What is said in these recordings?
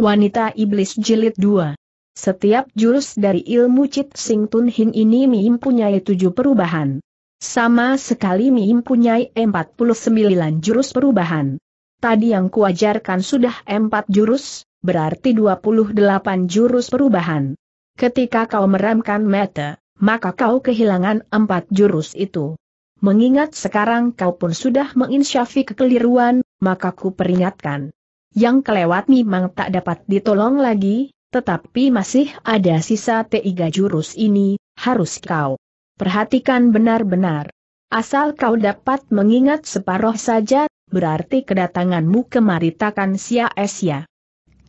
Wanita Iblis Jilid 2 Setiap jurus dari ilmu Cit Sing Tun Hing ini punya tujuh perubahan. Sama sekali mempunyai 49 jurus perubahan. Tadi yang kuajarkan sudah empat jurus, berarti 28 jurus perubahan. Ketika kau meramkan mata, maka kau kehilangan empat jurus itu. Mengingat sekarang kau pun sudah menginsyafi kekeliruan, maka ku peringatkan yang kelewat memang tak dapat ditolong lagi, tetapi masih ada sisa tiga jurus ini, harus kau perhatikan benar-benar. Asal kau dapat mengingat separoh saja, berarti kedatanganmu kemari takkan sia-sia.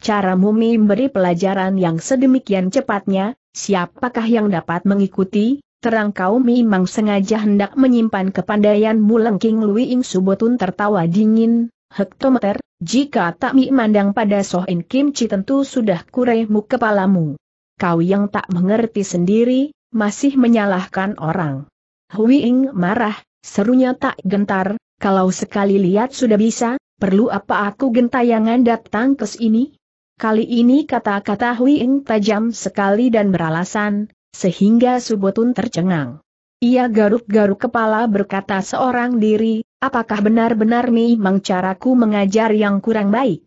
Cara Mumi memberi pelajaran yang sedemikian cepatnya, siapakah yang dapat mengikuti? Terang kau memang sengaja hendak menyimpan kepandaianmu lengking Lui Ing Subotun tertawa dingin, hektometer, jika tak mi mandang pada Sohin Kimchi tentu sudah kuremu kepalamu. Kau yang tak mengerti sendiri, masih menyalahkan orang. Huiing marah, serunya tak gentar, kalau sekali lihat sudah bisa, perlu apa aku gentayangan datang ke sini? Kali ini kata-kata Huiing tajam sekali dan beralasan, sehingga Subotun tercengang. Ia garuk-garuk kepala berkata seorang diri, apakah benar-benar memang caraku mengajar yang kurang baik?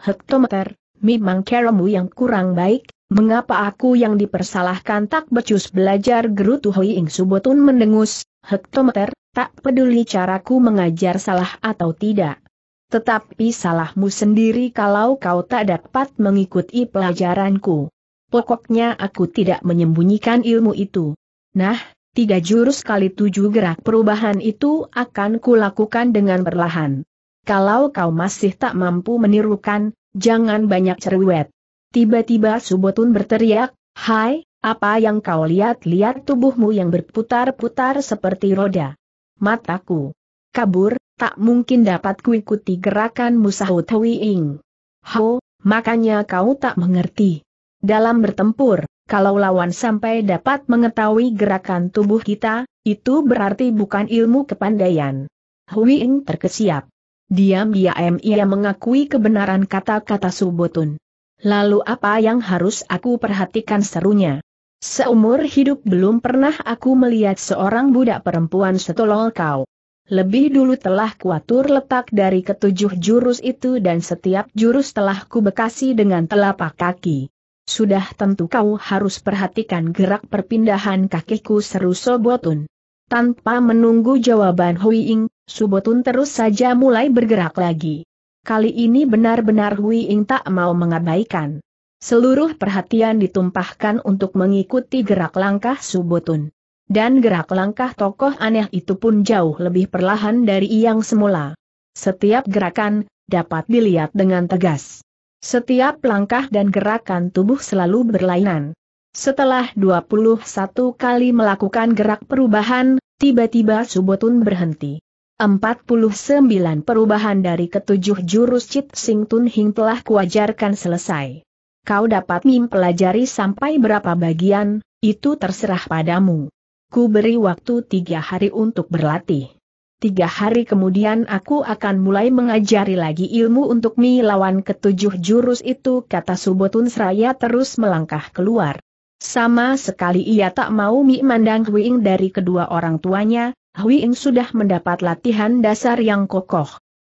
Hektometer, memang keramu yang kurang baik, mengapa aku yang dipersalahkan tak becus belajar gerutu Hui Ing Subotun mendengus, Hektometer, tak peduli caraku mengajar salah atau tidak. Tetapi salahmu sendiri kalau kau tak dapat mengikuti pelajaranku. Pokoknya aku tidak menyembunyikan ilmu itu. Nah, tiga jurus kali tujuh gerak perubahan itu akan kulakukan dengan perlahan. Kalau kau masih tak mampu menirukan, jangan banyak cerewet. Tiba-tiba Subotun berteriak, Hai, apa yang kau lihat-lihat tubuhmu yang berputar-putar seperti roda? Mataku. Kabur, tak mungkin dapat kuikuti gerakanmu sahut Ing. Ho, makanya kau tak mengerti. Dalam bertempur, kalau lawan sampai dapat mengetahui gerakan tubuh kita, itu berarti bukan ilmu kepandaian. Hui Ing terkesiap. Diam-diam ia mengakui kebenaran kata-kata Subotun. Lalu apa yang harus aku perhatikan serunya? Seumur hidup belum pernah aku melihat seorang budak perempuan setolol kau. Lebih dulu telah kuatur letak dari ketujuh jurus itu dan setiap jurus telah kubekasi dengan telapak kaki. Sudah tentu kau harus perhatikan gerak perpindahan kakiku seru Sobotun. Tanpa menunggu jawaban Hui Ing, Subotun terus saja mulai bergerak lagi. Kali ini benar-benar Hui Ing tak mau mengabaikan. Seluruh perhatian ditumpahkan untuk mengikuti gerak langkah Subotun. Dan gerak langkah tokoh aneh itu pun jauh lebih perlahan dari yang semula. Setiap gerakan, dapat dilihat dengan tegas. Setiap langkah dan gerakan tubuh selalu berlainan. Setelah 21 kali melakukan gerak perubahan, tiba-tiba Subotun berhenti. 49 perubahan dari ketujuh jurus Cit Sing Tun Hing telah kuajarkan selesai. Kau dapat mempelajari sampai berapa bagian, itu terserah padamu. Ku beri waktu tiga hari untuk berlatih tiga hari kemudian aku akan mulai mengajari lagi ilmu untuk mi lawan ketujuh jurus itu kata Subotun Seraya terus melangkah keluar. Sama sekali ia tak mau mi mandang Huiing dari kedua orang tuanya, Huiing sudah mendapat latihan dasar yang kokoh.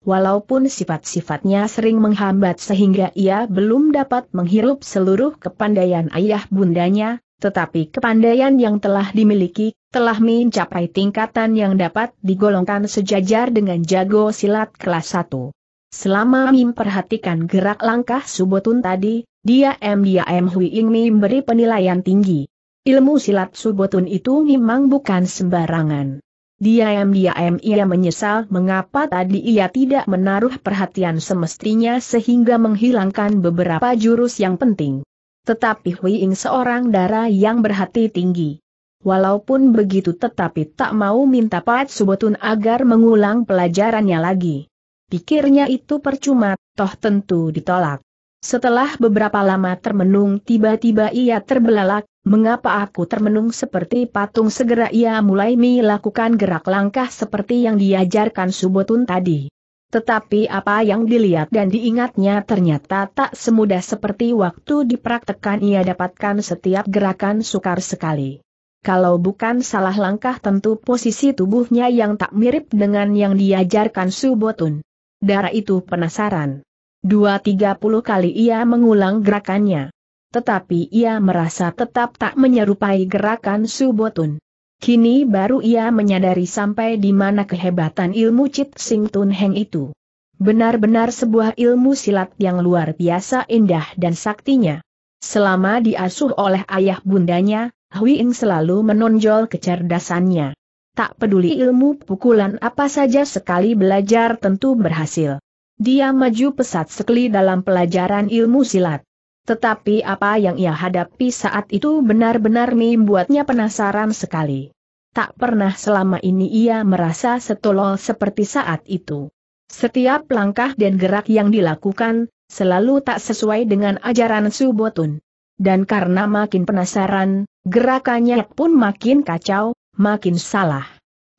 Walaupun sifat-sifatnya sering menghambat sehingga ia belum dapat menghirup seluruh kepandaian ayah bundanya, tetapi kepandaian yang telah dimiliki, telah mencapai tingkatan yang dapat digolongkan sejajar dengan jago silat kelas 1. Selama Mim perhatikan gerak langkah Subotun tadi, dia M-diam Hui Ing memberi penilaian tinggi. Ilmu silat Subotun itu memang bukan sembarangan. Dia dia diam ia menyesal mengapa tadi ia tidak menaruh perhatian semestinya sehingga menghilangkan beberapa jurus yang penting. Tetapi Hui Ying seorang darah yang berhati tinggi. Walaupun begitu tetapi tak mau minta Pat Subotun agar mengulang pelajarannya lagi. Pikirnya itu percuma, toh tentu ditolak. Setelah beberapa lama termenung tiba-tiba ia terbelalak, mengapa aku termenung seperti patung segera ia mulai melakukan gerak langkah seperti yang diajarkan Subotun tadi. Tetapi apa yang dilihat dan diingatnya ternyata tak semudah seperti waktu dipraktekkan ia dapatkan setiap gerakan sukar sekali. Kalau bukan salah langkah tentu posisi tubuhnya yang tak mirip dengan yang diajarkan Subotun. Darah itu penasaran. Dua tiga puluh kali ia mengulang gerakannya. Tetapi ia merasa tetap tak menyerupai gerakan Subotun. Kini baru ia menyadari sampai di mana kehebatan ilmu Cit Sing Tun Heng itu. Benar-benar sebuah ilmu silat yang luar biasa indah dan saktinya. Selama diasuh oleh ayah bundanya, Hui Ing selalu menonjol kecerdasannya. Tak peduli ilmu pukulan apa saja sekali belajar tentu berhasil. Dia maju pesat sekali dalam pelajaran ilmu silat. Tetapi apa yang ia hadapi saat itu benar-benar membuatnya penasaran sekali. Tak pernah selama ini ia merasa setolol seperti saat itu. Setiap langkah dan gerak yang dilakukan, selalu tak sesuai dengan ajaran Subotun. Dan karena makin penasaran, gerakannya pun makin kacau, makin salah.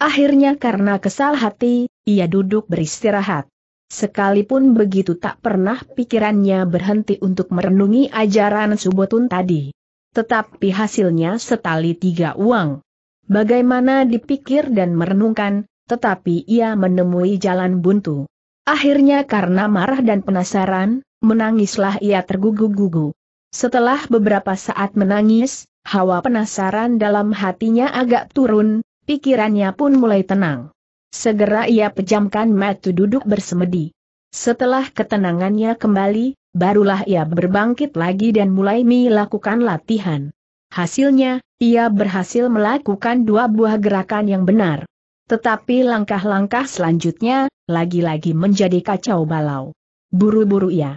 Akhirnya karena kesal hati, ia duduk beristirahat. Sekalipun begitu tak pernah pikirannya berhenti untuk merenungi ajaran Subotun tadi. Tetapi hasilnya setali tiga uang. Bagaimana dipikir dan merenungkan, tetapi ia menemui jalan buntu. Akhirnya karena marah dan penasaran, menangislah ia tergugu-gugu. Setelah beberapa saat menangis, hawa penasaran dalam hatinya agak turun, pikirannya pun mulai tenang. Segera ia pejamkan mata duduk bersemedi. Setelah ketenangannya kembali, barulah ia berbangkit lagi dan mulai melakukan latihan. Hasilnya, ia berhasil melakukan dua buah gerakan yang benar. Tetapi langkah-langkah selanjutnya, lagi-lagi menjadi kacau balau. Buru-buru ia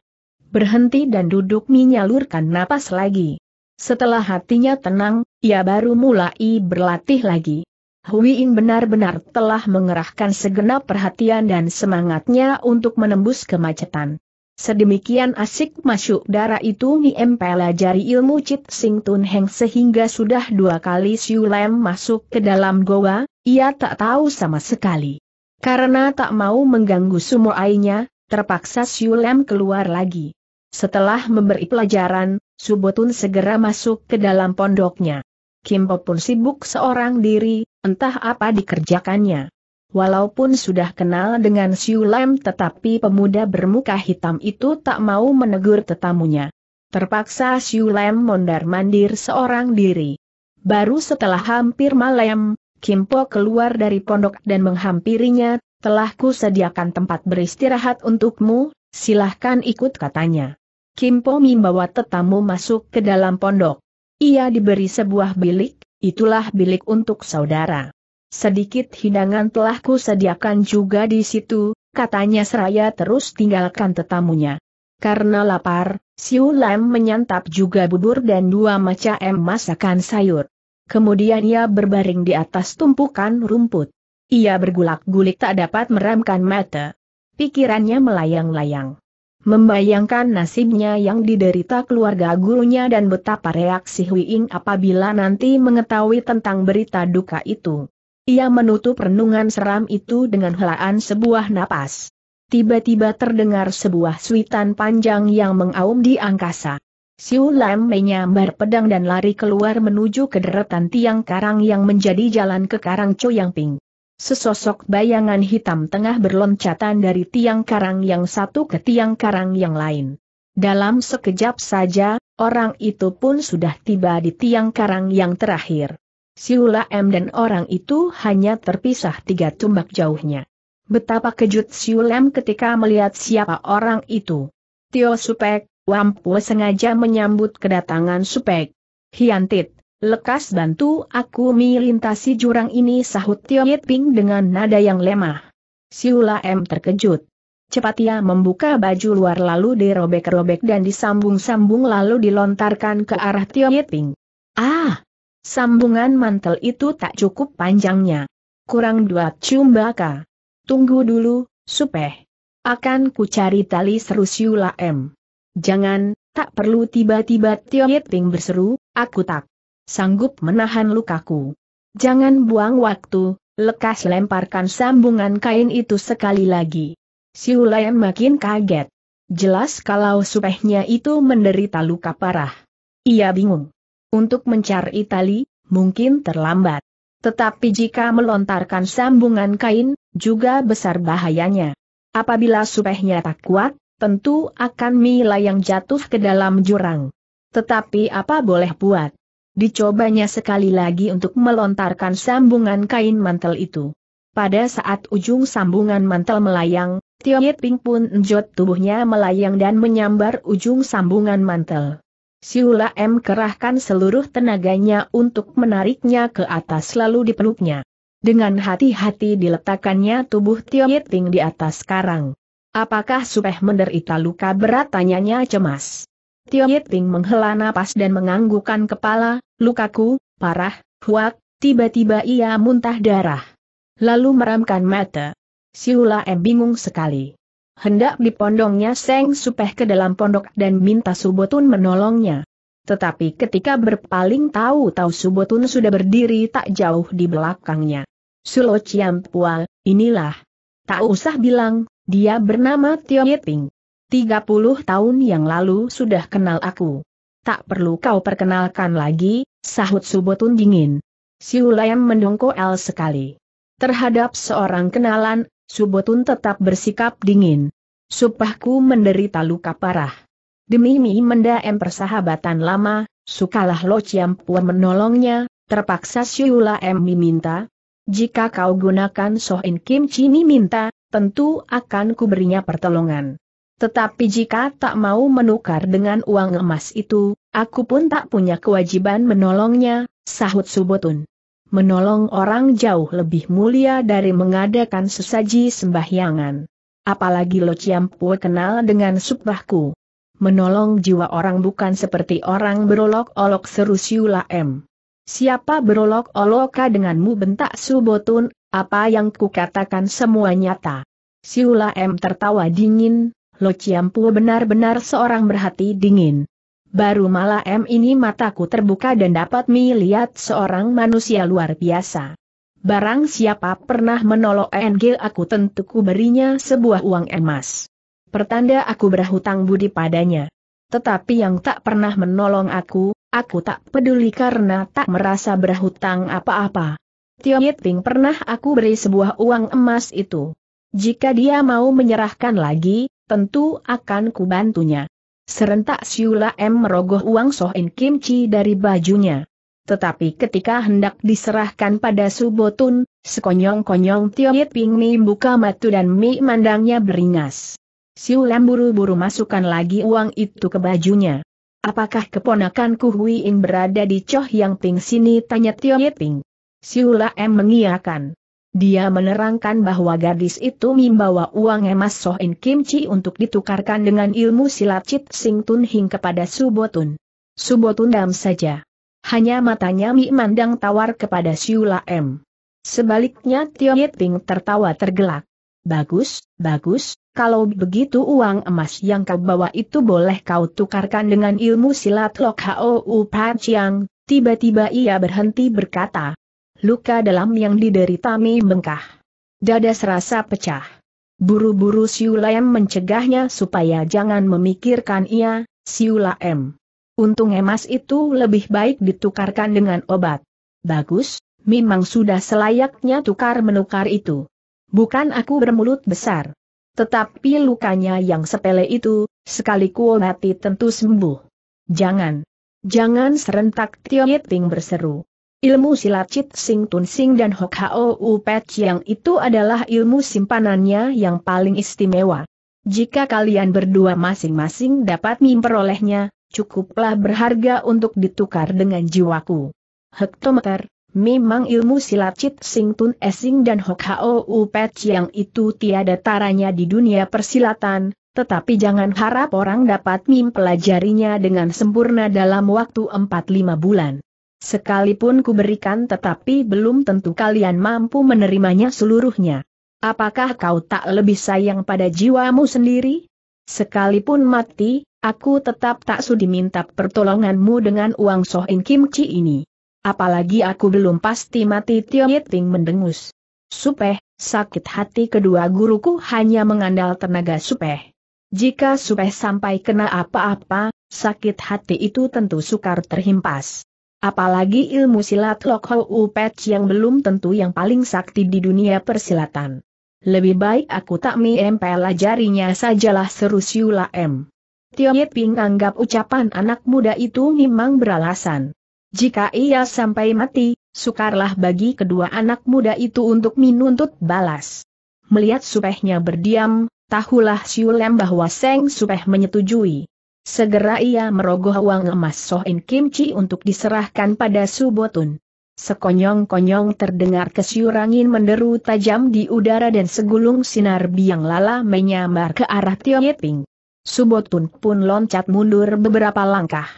berhenti dan duduk menyalurkan napas lagi. Setelah hatinya tenang, ia baru mulai berlatih lagi. Huiin benar-benar telah mengerahkan segenap perhatian dan semangatnya untuk menembus kemacetan. Sedemikian asik masuk darah itu Niem pelajari ilmu Cit Sing Tun Heng sehingga sudah dua kali Siu Lem masuk ke dalam goa, ia tak tahu sama sekali. Karena tak mau mengganggu sumur airnya, terpaksa Siu Lem keluar lagi. Setelah memberi pelajaran, Subotun segera masuk ke dalam pondoknya. Kimpo pun sibuk seorang diri, entah apa dikerjakannya. Walaupun sudah kenal dengan Siu Lam tetapi pemuda bermuka hitam itu tak mau menegur tetamunya. Terpaksa Siu Lam mondar-mandir seorang diri. Baru setelah hampir malam, Kimpo keluar dari pondok dan menghampirinya, telah sediakan tempat beristirahat untukmu, silahkan ikut katanya. Kimpo membawa tetamu masuk ke dalam pondok. Ia diberi sebuah bilik, itulah bilik untuk saudara. Sedikit hidangan telah kusediakan juga di situ, katanya seraya terus tinggalkan tetamunya. Karena lapar, Siu Lam menyantap juga bubur dan dua macam masakan sayur. Kemudian ia berbaring di atas tumpukan rumput. Ia bergulak-gulik tak dapat meramkan mata. Pikirannya melayang-layang. Membayangkan nasibnya yang diderita keluarga gurunya dan betapa reaksi Hui Ying apabila nanti mengetahui tentang berita duka itu. Ia menutup renungan seram itu dengan helaan sebuah napas. Tiba-tiba terdengar sebuah suitan panjang yang mengaum di angkasa. Siu Lam menyambar pedang dan lari keluar menuju ke deretan tiang karang yang menjadi jalan ke Karang Ping. Sesosok bayangan hitam tengah berloncatan dari tiang karang yang satu ke tiang karang yang lain. Dalam sekejap saja, orang itu pun sudah tiba di tiang karang yang terakhir. Siula M dan orang itu hanya terpisah tiga tumbak jauhnya. Betapa kejut Siula M ketika melihat siapa orang itu. Tio Supek, Wampu sengaja menyambut kedatangan Supek. Hiantit, Lekas bantu aku melintasi jurang ini sahut Tio Yiping dengan nada yang lemah. Siula M terkejut. Cepat ia membuka baju luar lalu dirobek-robek dan disambung-sambung lalu dilontarkan ke arah Tio Yiping. Ah! Sambungan mantel itu tak cukup panjangnya. Kurang dua cumbaka. Tunggu dulu, supeh. Akan ku cari tali seru Siula M. Jangan, tak perlu tiba-tiba Tio Yiping berseru, aku tak sanggup menahan lukaku. Jangan buang waktu, lekas lemparkan sambungan kain itu sekali lagi. hulayan makin kaget. Jelas kalau supehnya itu menderita luka parah. Ia bingung. Untuk mencari tali, mungkin terlambat. Tetapi jika melontarkan sambungan kain, juga besar bahayanya. Apabila supehnya tak kuat, tentu akan Mila yang jatuh ke dalam jurang. Tetapi apa boleh buat? Dicobanya sekali lagi untuk melontarkan sambungan kain mantel itu. Pada saat ujung sambungan mantel melayang, Tio Ping pun njot tubuhnya melayang dan menyambar ujung sambungan mantel. Siula M kerahkan seluruh tenaganya untuk menariknya ke atas lalu dipeluknya. Dengan hati-hati diletakkannya tubuh Tio Ping di atas karang. Apakah Supeh menderita luka berat tanyanya cemas. Tio Yeting menghela napas dan menganggukkan kepala, lukaku, parah, huak, tiba-tiba ia muntah darah. Lalu meramkan mata. Siula M bingung sekali. Hendak dipondongnya Seng Supeh ke dalam pondok dan minta Subotun menolongnya. Tetapi ketika berpaling tahu-tahu Subotun sudah berdiri tak jauh di belakangnya. Sulo Ciampual, inilah. Tak usah bilang, dia bernama Tio Yeting. 30 tahun yang lalu sudah kenal aku. Tak perlu kau perkenalkan lagi, sahut Subotun dingin. mendongko al sekali. Terhadap seorang kenalan, Subotun tetap bersikap dingin. Supahku menderita luka parah. Demi mi mendaem persahabatan lama, sukalah Lo Chiampua menolongnya, terpaksa Siulayam meminta. Jika kau gunakan Sohin Kim mi minta, tentu akan kuberinya pertolongan. Tetapi jika tak mau menukar dengan uang emas itu, aku pun tak punya kewajiban menolongnya, sahut Subotun. Menolong orang jauh lebih mulia dari mengadakan sesaji sembahyangan. Apalagi Lo Ciampue kenal dengan subahku. Menolong jiwa orang bukan seperti orang berolok-olok seru Siula M. Siapa berolok-oloka denganmu bentak Subotun, apa yang kukatakan semua nyata. Siula M tertawa dingin, Lo Ciampu benar-benar seorang berhati dingin. Baru malam ini mataku terbuka dan dapat melihat seorang manusia luar biasa. Barang siapa pernah menolong NG aku tentu kuberinya sebuah uang emas. Pertanda aku berhutang budi padanya. Tetapi yang tak pernah menolong aku, aku tak peduli karena tak merasa berhutang apa-apa. Tio Yiting pernah aku beri sebuah uang emas itu. Jika dia mau menyerahkan lagi, tentu akan kubantunya. Serentak Siula M merogoh uang Sohin Kimchi dari bajunya. Tetapi ketika hendak diserahkan pada Subotun, sekonyong-konyong Tio Yit Ping Mi buka matu dan Mi mandangnya beringas. Siulam buru-buru masukkan lagi uang itu ke bajunya. Apakah keponakan Hui In berada di Choh Yang Ping sini? tanya Tio Yit Ping. Siula M mengiakan. Dia menerangkan bahwa gadis itu membawa uang emas Sohin Kim Chi untuk ditukarkan dengan ilmu silat Chit Sing Tun Hing kepada Subotun. Subotun dam saja. Hanya matanya Mi mandang tawar kepada Siula M. Sebaliknya Tio Yit Ping tertawa tergelak. Bagus, bagus, kalau begitu uang emas yang kau bawa itu boleh kau tukarkan dengan ilmu silat Lok Hou Chiang, tiba-tiba ia berhenti berkata, luka dalam yang diderita Mi bengkah. Dada serasa pecah. Buru-buru Siulaem mencegahnya supaya jangan memikirkan ia, Siulaem. Untung emas itu lebih baik ditukarkan dengan obat. Bagus, memang sudah selayaknya tukar-menukar itu. Bukan aku bermulut besar. Tetapi lukanya yang sepele itu, sekali ku mati tentu sembuh. Jangan. Jangan serentak Tio Yiting berseru. Ilmu silat Chit Sing Tun Sing dan Hok Hao U Pet Chiang itu adalah ilmu simpanannya yang paling istimewa. Jika kalian berdua masing-masing dapat memperolehnya, cukuplah berharga untuk ditukar dengan jiwaku. Hektometer, memang ilmu silat Chit Sing Tun Esing dan Hok Hao U Pet Chiang itu tiada taranya di dunia persilatan, tetapi jangan harap orang dapat mempelajarinya dengan sempurna dalam waktu 4-5 bulan. Sekalipun kuberikan tetapi belum tentu kalian mampu menerimanya seluruhnya. Apakah kau tak lebih sayang pada jiwamu sendiri? Sekalipun mati, aku tetap tak sudi minta pertolonganmu dengan uang Sohin Kimchi ini. Apalagi aku belum pasti mati Tio Yeting mendengus. Supeh, sakit hati kedua guruku hanya mengandal tenaga Supeh. Jika Supeh sampai kena apa-apa, sakit hati itu tentu sukar terhimpas. Apalagi ilmu silat Lok Hou yang belum tentu yang paling sakti di dunia persilatan. Lebih baik aku tak mie ajarinya sajalah seru Siula M. Tio Ping anggap ucapan anak muda itu memang beralasan. Jika ia sampai mati, sukarlah bagi kedua anak muda itu untuk menuntut balas. Melihat supehnya berdiam, tahulah Siulem bahwa Seng supeh menyetujui. Segera ia merogoh uang emas Sohin Kimchi untuk diserahkan pada Subotun. Sekonyong-konyong terdengar kesyurangin menderu tajam di udara dan segulung sinar biang lala menyambar ke arah Tio Yeting. Subotun pun loncat mundur beberapa langkah.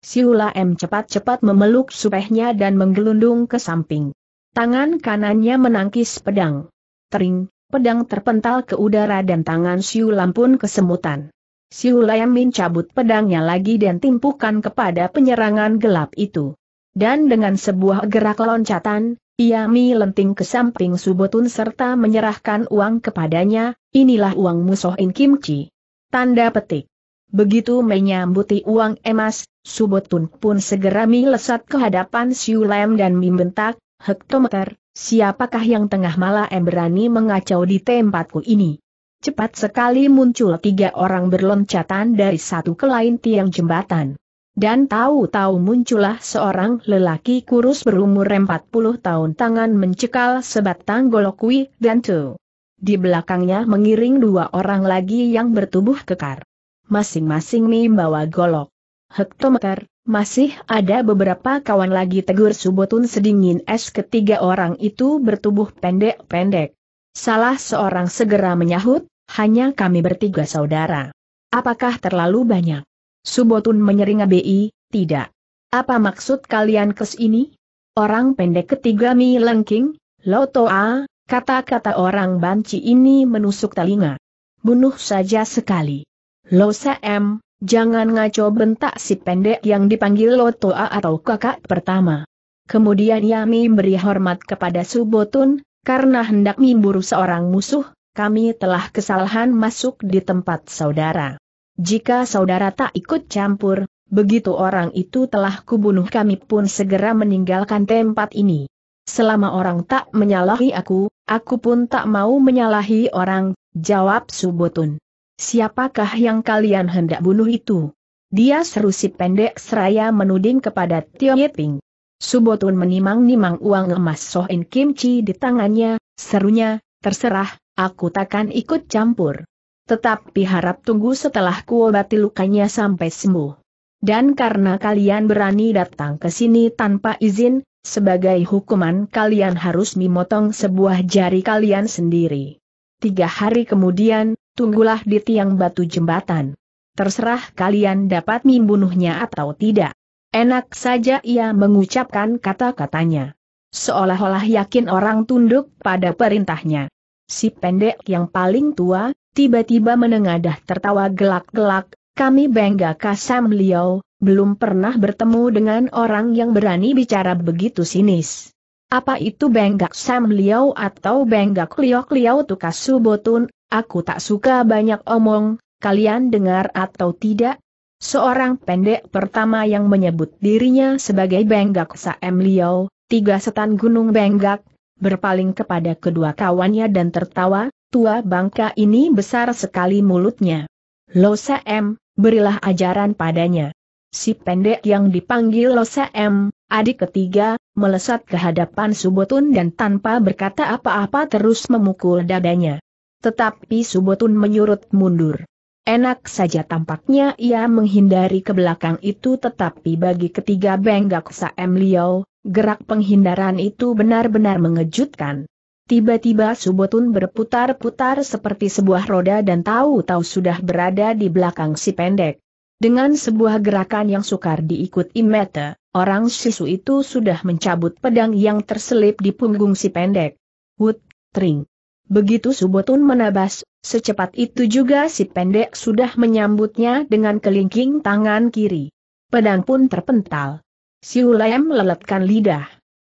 Siula M cepat-cepat memeluk supehnya dan menggelundung ke samping. Tangan kanannya menangkis pedang. Tering, pedang terpental ke udara dan tangan Siulam pun kesemutan. Siulayam mencabut pedangnya lagi dan timpukan kepada penyerangan gelap itu. Dan dengan sebuah gerak loncatan, ia melenting ke samping Subotun serta menyerahkan uang kepadanya, inilah uang musuh In Kimchi. Tanda petik. Begitu menyambuti uang emas, Subotun pun segera melesat ke hadapan Siulem dan membentak, Hektometer, siapakah yang tengah malah berani mengacau di tempatku ini? Cepat sekali muncul tiga orang berloncatan dari satu ke lain tiang jembatan. Dan tahu-tahu muncullah seorang lelaki kurus berumur 40 tahun tangan mencekal sebatang golok wi dan tu. Di belakangnya mengiring dua orang lagi yang bertubuh kekar. Masing-masing membawa golok. Hektometer, masih ada beberapa kawan lagi tegur subotun sedingin es ketiga orang itu bertubuh pendek-pendek. Salah seorang segera menyahut, hanya kami bertiga saudara. Apakah terlalu banyak? Subotun menyeringa bi, tidak. Apa maksud kalian kes ini? Orang pendek ketiga Mi Lengking, Loto A, kata-kata orang banci ini menusuk telinga. Bunuh saja sekali. Losa M, jangan ngaco bentak si pendek yang dipanggil Loto A atau kakak pertama. Kemudian Yami beri hormat kepada Subotun, karena hendak memburu seorang musuh, kami telah kesalahan masuk di tempat saudara. Jika saudara tak ikut campur, begitu orang itu telah kubunuh kami pun segera meninggalkan tempat ini. Selama orang tak menyalahi aku, aku pun tak mau menyalahi orang, jawab Subotun. Siapakah yang kalian hendak bunuh itu? Dia seru si pendek seraya menuding kepada Tio Yiping. Subotun menimang-nimang uang emas Sohin Kimchi di tangannya, serunya, terserah, Aku takkan ikut campur. Tetapi harap tunggu setelah kuobati lukanya sampai sembuh. Dan karena kalian berani datang ke sini tanpa izin, sebagai hukuman kalian harus memotong sebuah jari kalian sendiri. Tiga hari kemudian, tunggulah di tiang batu jembatan. Terserah kalian dapat membunuhnya atau tidak. Enak saja ia mengucapkan kata-katanya. Seolah-olah yakin orang tunduk pada perintahnya si pendek yang paling tua, tiba-tiba menengadah tertawa gelak-gelak, kami bangga kasam Liao, belum pernah bertemu dengan orang yang berani bicara begitu sinis. Apa itu benggak Sam Liao atau benggak Liok Liao Tukas Subotun, aku tak suka banyak omong, kalian dengar atau tidak? Seorang pendek pertama yang menyebut dirinya sebagai benggak Sam Liao, tiga setan gunung benggak, berpaling kepada kedua kawannya dan tertawa, tua bangka ini besar sekali mulutnya. Losa M, berilah ajaran padanya. Si pendek yang dipanggil Losa M, adik ketiga, melesat ke hadapan Subotun dan tanpa berkata apa-apa terus memukul dadanya. Tetapi Subotun menyurut mundur. Enak saja tampaknya ia menghindari ke belakang itu tetapi bagi ketiga Benggak Saem Liao, Gerak penghindaran itu benar-benar mengejutkan. Tiba-tiba Subotun berputar-putar seperti sebuah roda dan tahu-tahu sudah berada di belakang si pendek. Dengan sebuah gerakan yang sukar diikuti Mete, orang sisu itu sudah mencabut pedang yang terselip di punggung si pendek. Wut, tring. Begitu Subotun menabas, secepat itu juga si pendek sudah menyambutnya dengan kelingking tangan kiri. Pedang pun terpental. Siulem meleletkan lidah.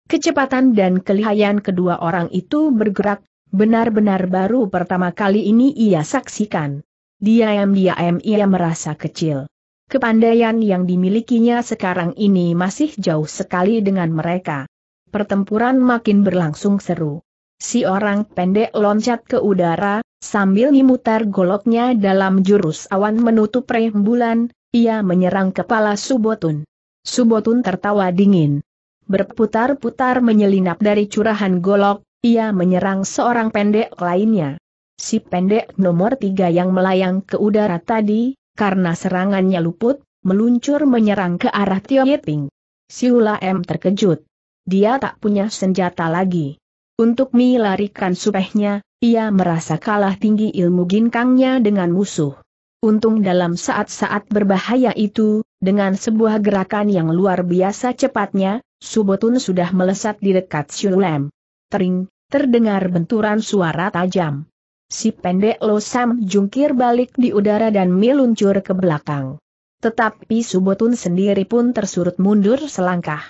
Kecepatan dan kelihayan kedua orang itu bergerak, benar-benar baru pertama kali ini ia saksikan. Diam-diam ia merasa kecil. Kepandaian yang dimilikinya sekarang ini masih jauh sekali dengan mereka. Pertempuran makin berlangsung seru. Si orang pendek loncat ke udara, sambil memutar goloknya dalam jurus awan menutup rembulan, ia menyerang kepala Subotun. Subotun tertawa dingin. Berputar-putar menyelinap dari curahan golok, ia menyerang seorang pendek lainnya. Si pendek nomor tiga yang melayang ke udara tadi, karena serangannya luput, meluncur menyerang ke arah Tio Yeping. Siula M terkejut. Dia tak punya senjata lagi. Untuk melarikan supehnya, ia merasa kalah tinggi ilmu ginkangnya dengan musuh. Untung dalam saat-saat berbahaya itu, dengan sebuah gerakan yang luar biasa cepatnya, Subotun sudah melesat di dekat Shulem. Tering, terdengar benturan suara tajam. Si pendek losam jungkir balik di udara dan meluncur ke belakang. Tetapi Subotun sendiri pun tersurut mundur selangkah.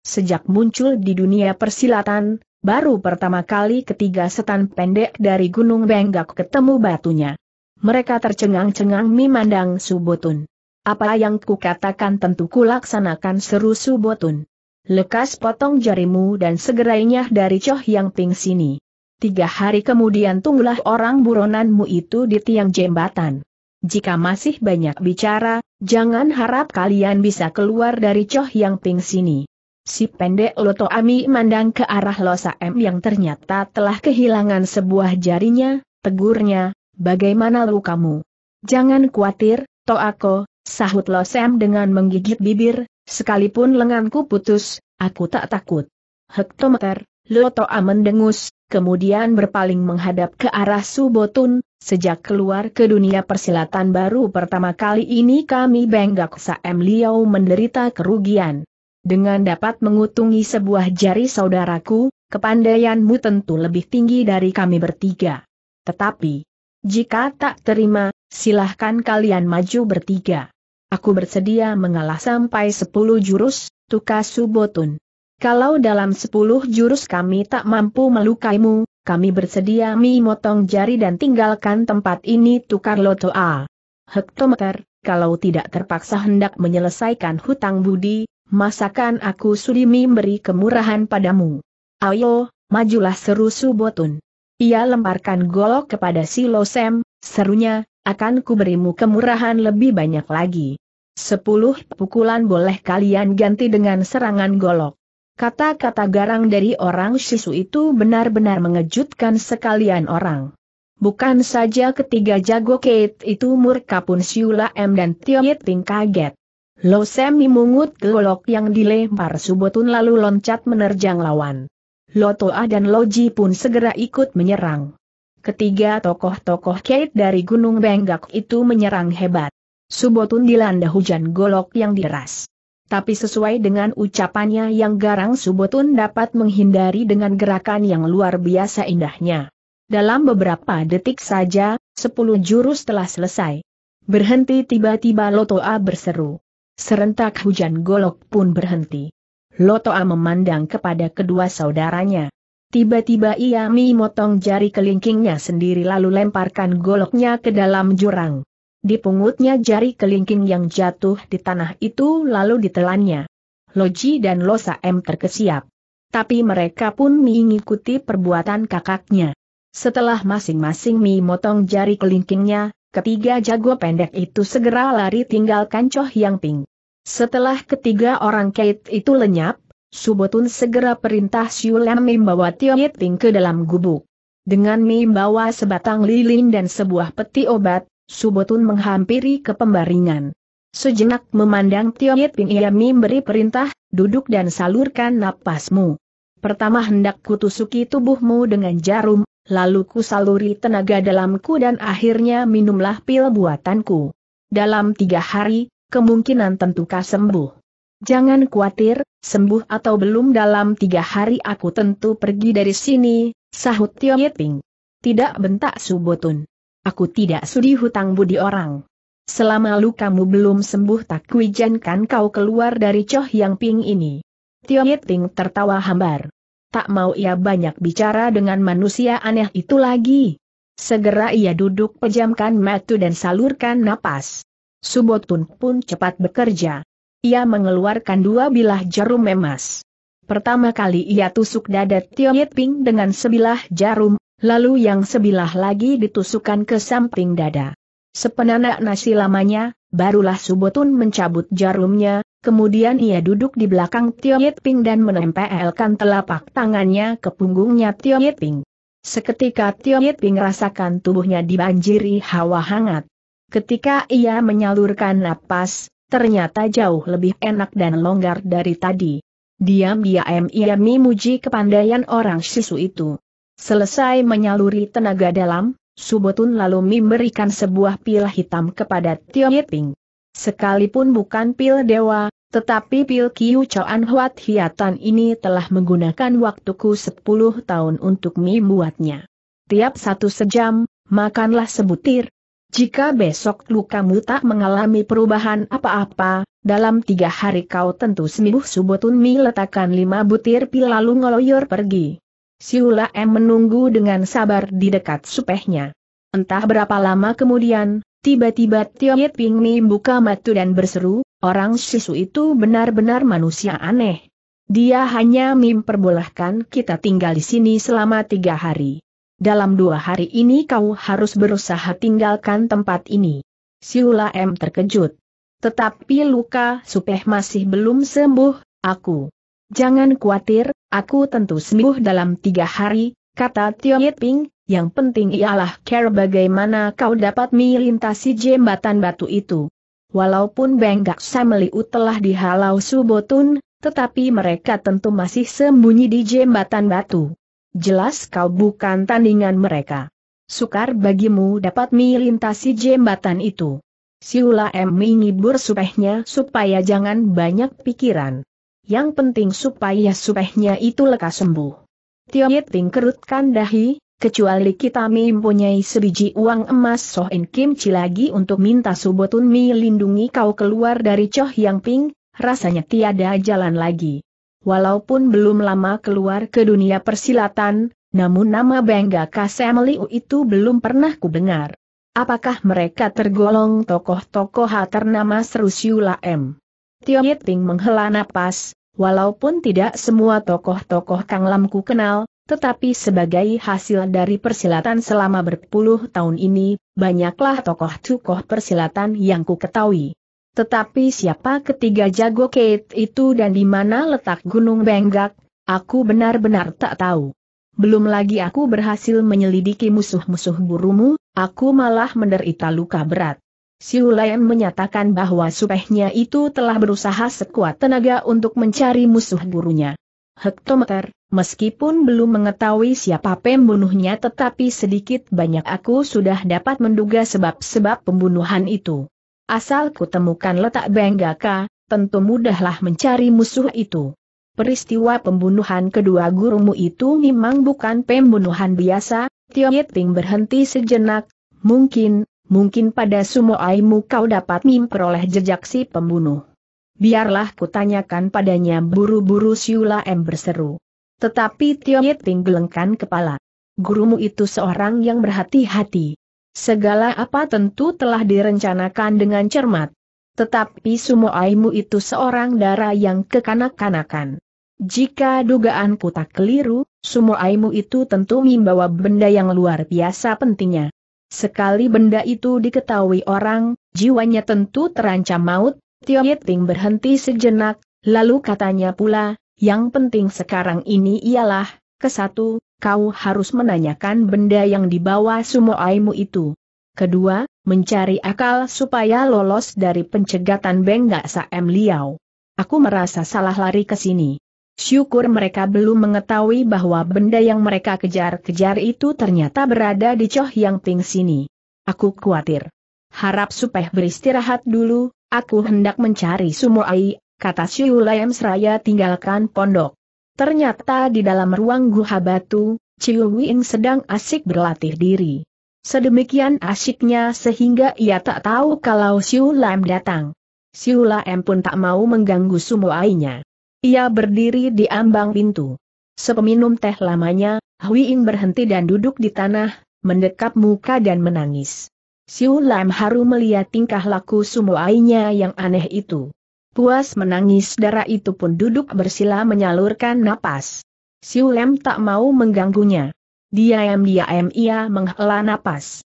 Sejak muncul di dunia persilatan, baru pertama kali ketiga setan pendek dari Gunung Benggak ketemu batunya mereka tercengang-cengang memandang Subotun. Apa yang kukatakan tentu kulaksanakan seru Subotun. Lekas potong jarimu dan segerainya dari Choh Yang Ping sini. Tiga hari kemudian tunggulah orang buronanmu itu di tiang jembatan. Jika masih banyak bicara, jangan harap kalian bisa keluar dari Choh Yang Ping sini. Si pendek Loto Ami mandang ke arah Losa M yang ternyata telah kehilangan sebuah jarinya, tegurnya, Bagaimana lukamu? Jangan khawatir, Toako, sahut Lo Sam dengan menggigit bibir, sekalipun lenganku putus, aku tak takut. Hektometer, Lo Toa mendengus, kemudian berpaling menghadap ke arah Subotun, sejak keluar ke dunia persilatan baru pertama kali ini kami Benggak Saem Liao menderita kerugian. Dengan dapat mengutungi sebuah jari saudaraku, kepandaianmu tentu lebih tinggi dari kami bertiga. Tetapi, jika tak terima, silahkan kalian maju bertiga. Aku bersedia mengalah sampai sepuluh jurus, Tukas Subotun. Kalau dalam sepuluh jurus kami tak mampu melukaimu, kami bersedia memotong jari dan tinggalkan tempat ini tukar loto A. Hektometer, kalau tidak terpaksa hendak menyelesaikan hutang budi, masakan aku sudi memberi kemurahan padamu. Ayo, majulah seru Subotun. Ia lemparkan golok kepada si Losem, serunya, akan kuberimu kemurahan lebih banyak lagi. Sepuluh pukulan boleh kalian ganti dengan serangan golok. Kata-kata garang dari orang sisu itu benar-benar mengejutkan sekalian orang. Bukan saja ketiga jago Kate itu murka pun Siula M dan Tio Yiting kaget. Losem memungut golok yang dilempar Subotun lalu loncat menerjang lawan. Lotoa dan Loji pun segera ikut menyerang. Ketiga tokoh-tokoh kait dari Gunung Benggak itu menyerang hebat. Subotun dilanda hujan golok yang deras. Tapi sesuai dengan ucapannya yang garang Subotun dapat menghindari dengan gerakan yang luar biasa indahnya. Dalam beberapa detik saja, sepuluh jurus telah selesai. Berhenti tiba-tiba Lotoa berseru. Serentak hujan golok pun berhenti. Lotoa memandang kepada kedua saudaranya. Tiba-tiba ia memotong jari kelingkingnya sendiri lalu lemparkan goloknya ke dalam jurang. Dipungutnya jari kelingking yang jatuh di tanah itu lalu ditelannya. Loji dan Losa M terkesiap. Tapi mereka pun mengikuti perbuatan kakaknya. Setelah masing-masing mi motong jari kelingkingnya, ketiga jago pendek itu segera lari tinggalkan Choh Yang Ping. Setelah ketiga orang Kate itu lenyap, Subotun segera perintah Siulem membawa Tio Yeting ke dalam gubuk. Dengan membawa sebatang lilin dan sebuah peti obat, Subotun menghampiri ke pembaringan. Sejenak memandang Tio Yeting ia memberi perintah, duduk dan salurkan napasmu. Pertama hendak kutusuki tubuhmu dengan jarum, lalu kusaluri tenaga dalamku dan akhirnya minumlah pil buatanku. Dalam tiga hari, kemungkinan tentu tentukah sembuh. Jangan khawatir, sembuh atau belum dalam tiga hari aku tentu pergi dari sini, sahut Tio Yeping. Tidak bentak Subotun. Aku tidak sudi hutang budi orang. Selama lukamu belum sembuh tak kuijankan kau keluar dari Choh Yang Ping ini. Tio Yeping tertawa hambar. Tak mau ia banyak bicara dengan manusia aneh itu lagi. Segera ia duduk pejamkan mata dan salurkan napas. Subotun pun cepat bekerja. Ia mengeluarkan dua bilah jarum emas. Pertama kali ia tusuk dada Tio Yitping dengan sebilah jarum, lalu yang sebilah lagi ditusukkan ke samping dada. Sepenanak nasi lamanya, barulah Subotun mencabut jarumnya, kemudian ia duduk di belakang Tio Yitping dan menempelkan telapak tangannya ke punggungnya Tio Yitping. Seketika Tio Yitping rasakan tubuhnya dibanjiri hawa hangat. Ketika ia menyalurkan napas, ternyata jauh lebih enak dan longgar dari tadi. Diam-diam ia memuji kepandaian orang sisu itu. Selesai menyaluri tenaga dalam, Subotun lalu memberikan sebuah pil hitam kepada Tio Yiping. Sekalipun bukan pil dewa, tetapi pil Kiu Choan Huat Hiatan ini telah menggunakan waktuku 10 tahun untuk membuatnya. Tiap satu sejam, makanlah sebutir, jika besok lukamu tak mengalami perubahan apa-apa, dalam tiga hari kau tentu sembuh Subotunmi letakkan lima butir pil lalu ngeloyor pergi. Siula M menunggu dengan sabar di dekat supehnya. Entah berapa lama kemudian, tiba-tiba Tio Yit mi buka matu dan berseru, orang sisu itu benar-benar manusia aneh. Dia hanya memperbolehkan kita tinggal di sini selama tiga hari. Dalam dua hari ini kau harus berusaha tinggalkan tempat ini. Siula M terkejut. Tetapi luka Supeh masih belum sembuh, aku. Jangan khawatir, aku tentu sembuh dalam tiga hari, kata Tio Yiping, yang penting ialah care bagaimana kau dapat melintasi jembatan batu itu. Walaupun Benggak Sameliu telah dihalau Subotun, tetapi mereka tentu masih sembunyi di jembatan batu jelas kau bukan tandingan mereka. Sukar bagimu dapat melintasi jembatan itu. Siula M menghibur supehnya supaya jangan banyak pikiran. Yang penting supaya supehnya itu lekas sembuh. Tio Ting kerutkan dahi, kecuali kita mempunyai sebiji uang emas Sohin Kim lagi untuk minta Subotun Mi lindungi kau keluar dari Choh Yang Ping, rasanya tiada jalan lagi walaupun belum lama keluar ke dunia persilatan, namun nama Bengga Kasemliu itu belum pernah ku dengar. Apakah mereka tergolong tokoh-tokoh ternama seru M? Tio Yiting menghela napas, walaupun tidak semua tokoh-tokoh Kang Lam ku kenal, tetapi sebagai hasil dari persilatan selama berpuluh tahun ini, banyaklah tokoh-tokoh persilatan yang ku ketahui. Tetapi siapa ketiga jago Kate itu dan di mana letak Gunung Benggak, aku benar-benar tak tahu. Belum lagi aku berhasil menyelidiki musuh-musuh burumu, aku malah menderita luka berat. Siulayan menyatakan bahwa supehnya itu telah berusaha sekuat tenaga untuk mencari musuh burunya. Hektometer, meskipun belum mengetahui siapa pembunuhnya tetapi sedikit banyak aku sudah dapat menduga sebab-sebab pembunuhan itu. Asal kutemukan letak Benggaka, tentu mudahlah mencari musuh itu. Peristiwa pembunuhan kedua gurumu itu memang bukan pembunuhan biasa, Tio Yiting berhenti sejenak, mungkin, mungkin pada sumoaimu kau dapat memperoleh jejak si pembunuh. Biarlah kutanyakan padanya buru-buru Siula M berseru. Tetapi Tio Yiting gelengkan kepala. Gurumu itu seorang yang berhati-hati. Segala apa tentu telah direncanakan dengan cermat. Tetapi Sumoaimu itu seorang darah yang kekanak-kanakan. Jika dugaanku tak keliru, Sumoaimu itu tentu membawa benda yang luar biasa pentingnya. Sekali benda itu diketahui orang, jiwanya tentu terancam maut, Tio Yeting berhenti sejenak, lalu katanya pula, yang penting sekarang ini ialah, Kesatu, kau harus menanyakan benda yang dibawa sumoaimu itu. Kedua, mencari akal supaya lolos dari pencegatan Bengga Saem Liao. Aku merasa salah lari ke sini. Syukur mereka belum mengetahui bahwa benda yang mereka kejar-kejar itu ternyata berada di Choh Yang Ping sini. Aku khawatir. Harap supaya beristirahat dulu, aku hendak mencari Sumoai, kata Syu Layam Seraya tinggalkan pondok. Ternyata di dalam ruang guha batu, Chiu Wing sedang asik berlatih diri. Sedemikian asiknya sehingga ia tak tahu kalau Siu Lam datang. Siu Lam pun tak mau mengganggu sumoainya. Ia berdiri di ambang pintu. Sepeminum teh lamanya, Hui Ying berhenti dan duduk di tanah, mendekap muka dan menangis. Siu Lam haru melihat tingkah laku sumoainya yang aneh itu. Puas menangis darah itu pun duduk bersila menyalurkan napas. Siu Lem tak mau mengganggunya. Dia dia diam ia menghela napas.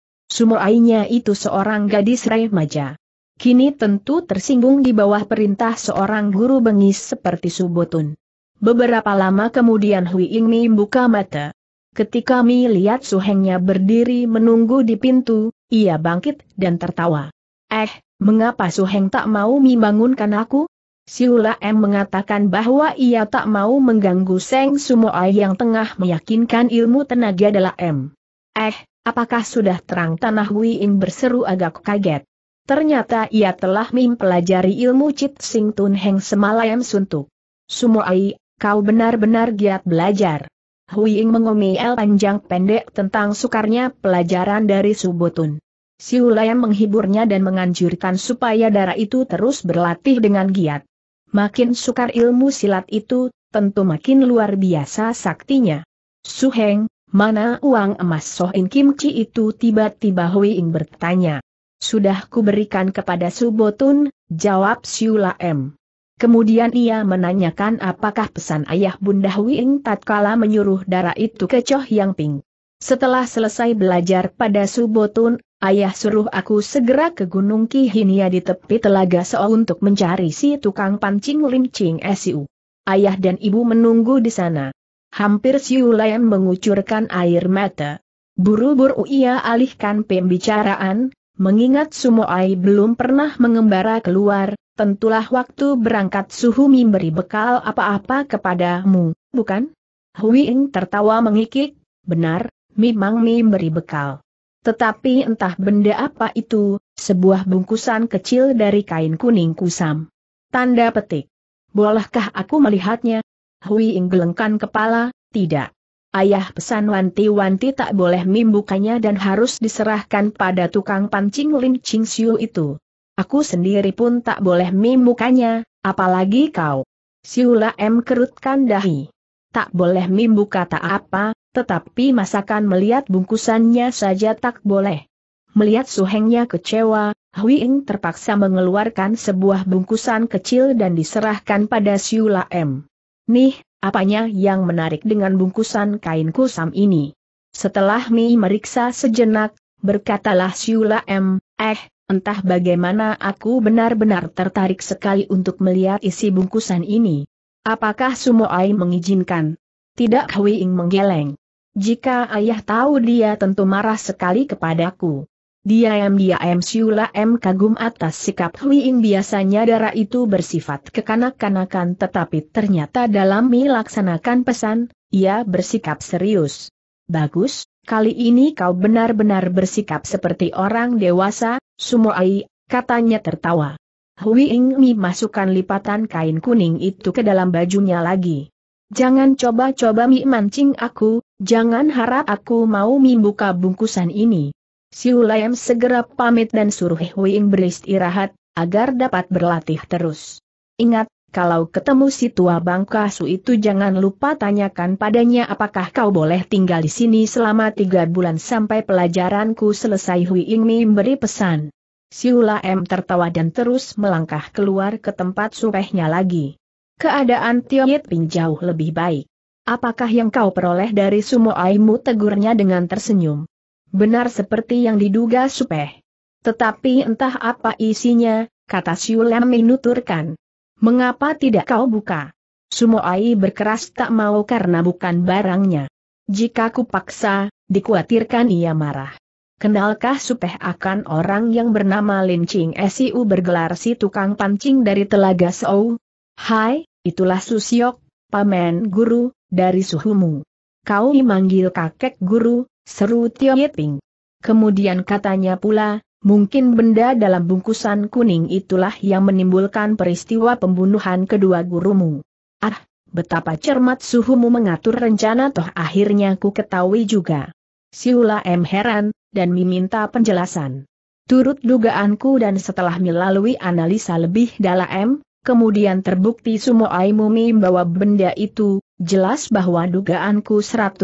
ainya itu seorang gadis remaja. Kini tentu tersinggung di bawah perintah seorang guru bengis seperti Subotun. Beberapa lama kemudian Hui Ingni buka mata. Ketika Mi lihat suhengnya berdiri menunggu di pintu, ia bangkit dan tertawa. Eh, Mengapa Su Heng tak mau membangunkan aku? Siula M mengatakan bahwa ia tak mau mengganggu Seng Ai yang tengah meyakinkan ilmu tenaga adalah M. Eh, apakah sudah terang Tanah Wiin berseru agak kaget. Ternyata ia telah mempelajari ilmu Cit Sing Tun Heng semalam suntuk. Ai, kau benar-benar giat belajar. Huiing mengomel panjang pendek tentang sukarnya pelajaran dari Subotun. Siulaya menghiburnya dan menganjurkan supaya darah itu terus berlatih dengan giat. Makin sukar ilmu silat itu, tentu makin luar biasa saktinya. Suheng, mana uang emas Sohin Kimchi itu tiba-tiba Hui Ing bertanya. Sudah kuberikan kepada Subotun, jawab Siula M. Kemudian ia menanyakan apakah pesan ayah Bunda Hui Wing tatkala menyuruh darah itu ke Choh Yang Ping. Setelah selesai belajar pada Subotun, Ayah suruh aku segera ke Gunung Kihinia di tepi telaga Seo untuk mencari si tukang pancing limcing Siu. Ayah dan ibu menunggu di sana. Hampir Siu Layan mengucurkan air mata. Buru-buru ia alihkan pembicaraan, mengingat Sumoai belum pernah mengembara keluar, tentulah waktu berangkat suhu memberi bekal apa-apa kepadamu, bukan? Huiing tertawa mengikik, benar, memang memberi bekal. Tetapi entah benda apa itu, sebuah bungkusan kecil dari kain kuning kusam. Tanda petik. Bolehkah aku melihatnya? Hui inggelengkan kepala, tidak. Ayah pesan wanti-wanti tak boleh membukanya dan harus diserahkan pada tukang pancing Lim Ching Siu itu. Aku sendiri pun tak boleh mimbukanya, apalagi kau. Siula M kerutkan dahi. Tak boleh mimbu kata apa, tetapi masakan melihat bungkusannya saja tak boleh. Melihat suhengnya kecewa, Hui Ying terpaksa mengeluarkan sebuah bungkusan kecil dan diserahkan pada Siula M. Nih, apanya yang menarik dengan bungkusan kain kusam ini? Setelah Mi meriksa sejenak, berkatalah Siula M, eh, entah bagaimana aku benar-benar tertarik sekali untuk melihat isi bungkusan ini. Apakah Sumoai mengizinkan? Tidak Hui Ying menggeleng. Jika ayah tahu dia tentu marah sekali kepadaku. Dia dia diam Siula M kagum atas sikap Hui Ing biasanya darah itu bersifat kekanak-kanakan tetapi ternyata dalam melaksanakan pesan, ia bersikap serius. Bagus, kali ini kau benar-benar bersikap seperti orang dewasa, Sumoai, katanya tertawa. Hui Ing Mi masukkan lipatan kain kuning itu ke dalam bajunya lagi. Jangan coba-coba Mi mancing aku, Jangan harap aku mau membuka bungkusan ini. Si Layam segera pamit dan suruh Huing beristirahat, agar dapat berlatih terus. Ingat, kalau ketemu si tua bangkasu itu jangan lupa tanyakan padanya apakah kau boleh tinggal di sini selama tiga bulan sampai pelajaranku selesai Hui Ing memberi pesan. Siula M tertawa dan terus melangkah keluar ke tempat supehnya lagi. Keadaan Tio Yit Ping jauh lebih baik. Apakah yang kau peroleh dari sumo aimu tegurnya dengan tersenyum? Benar seperti yang diduga Supeh. Tetapi entah apa isinya, kata Siulem menuturkan. Mengapa tidak kau buka? Sumo Ai berkeras tak mau karena bukan barangnya. Jika ku paksa, dikhawatirkan ia marah. Kenalkah Supeh akan orang yang bernama Lin Ching Siu bergelar si tukang pancing dari Telaga Sou? Hai, itulah Susiok, pamen guru, dari suhumu. Kau memanggil kakek guru, seru Tio Yeping. Kemudian katanya pula, mungkin benda dalam bungkusan kuning itulah yang menimbulkan peristiwa pembunuhan kedua gurumu. Ah, betapa cermat suhumu mengatur rencana toh akhirnya ku ketahui juga. Siula M heran, dan meminta penjelasan. Turut dugaanku dan setelah melalui analisa lebih dalam, kemudian terbukti sumo Mumi membawa benda itu, jelas bahwa dugaanku 100%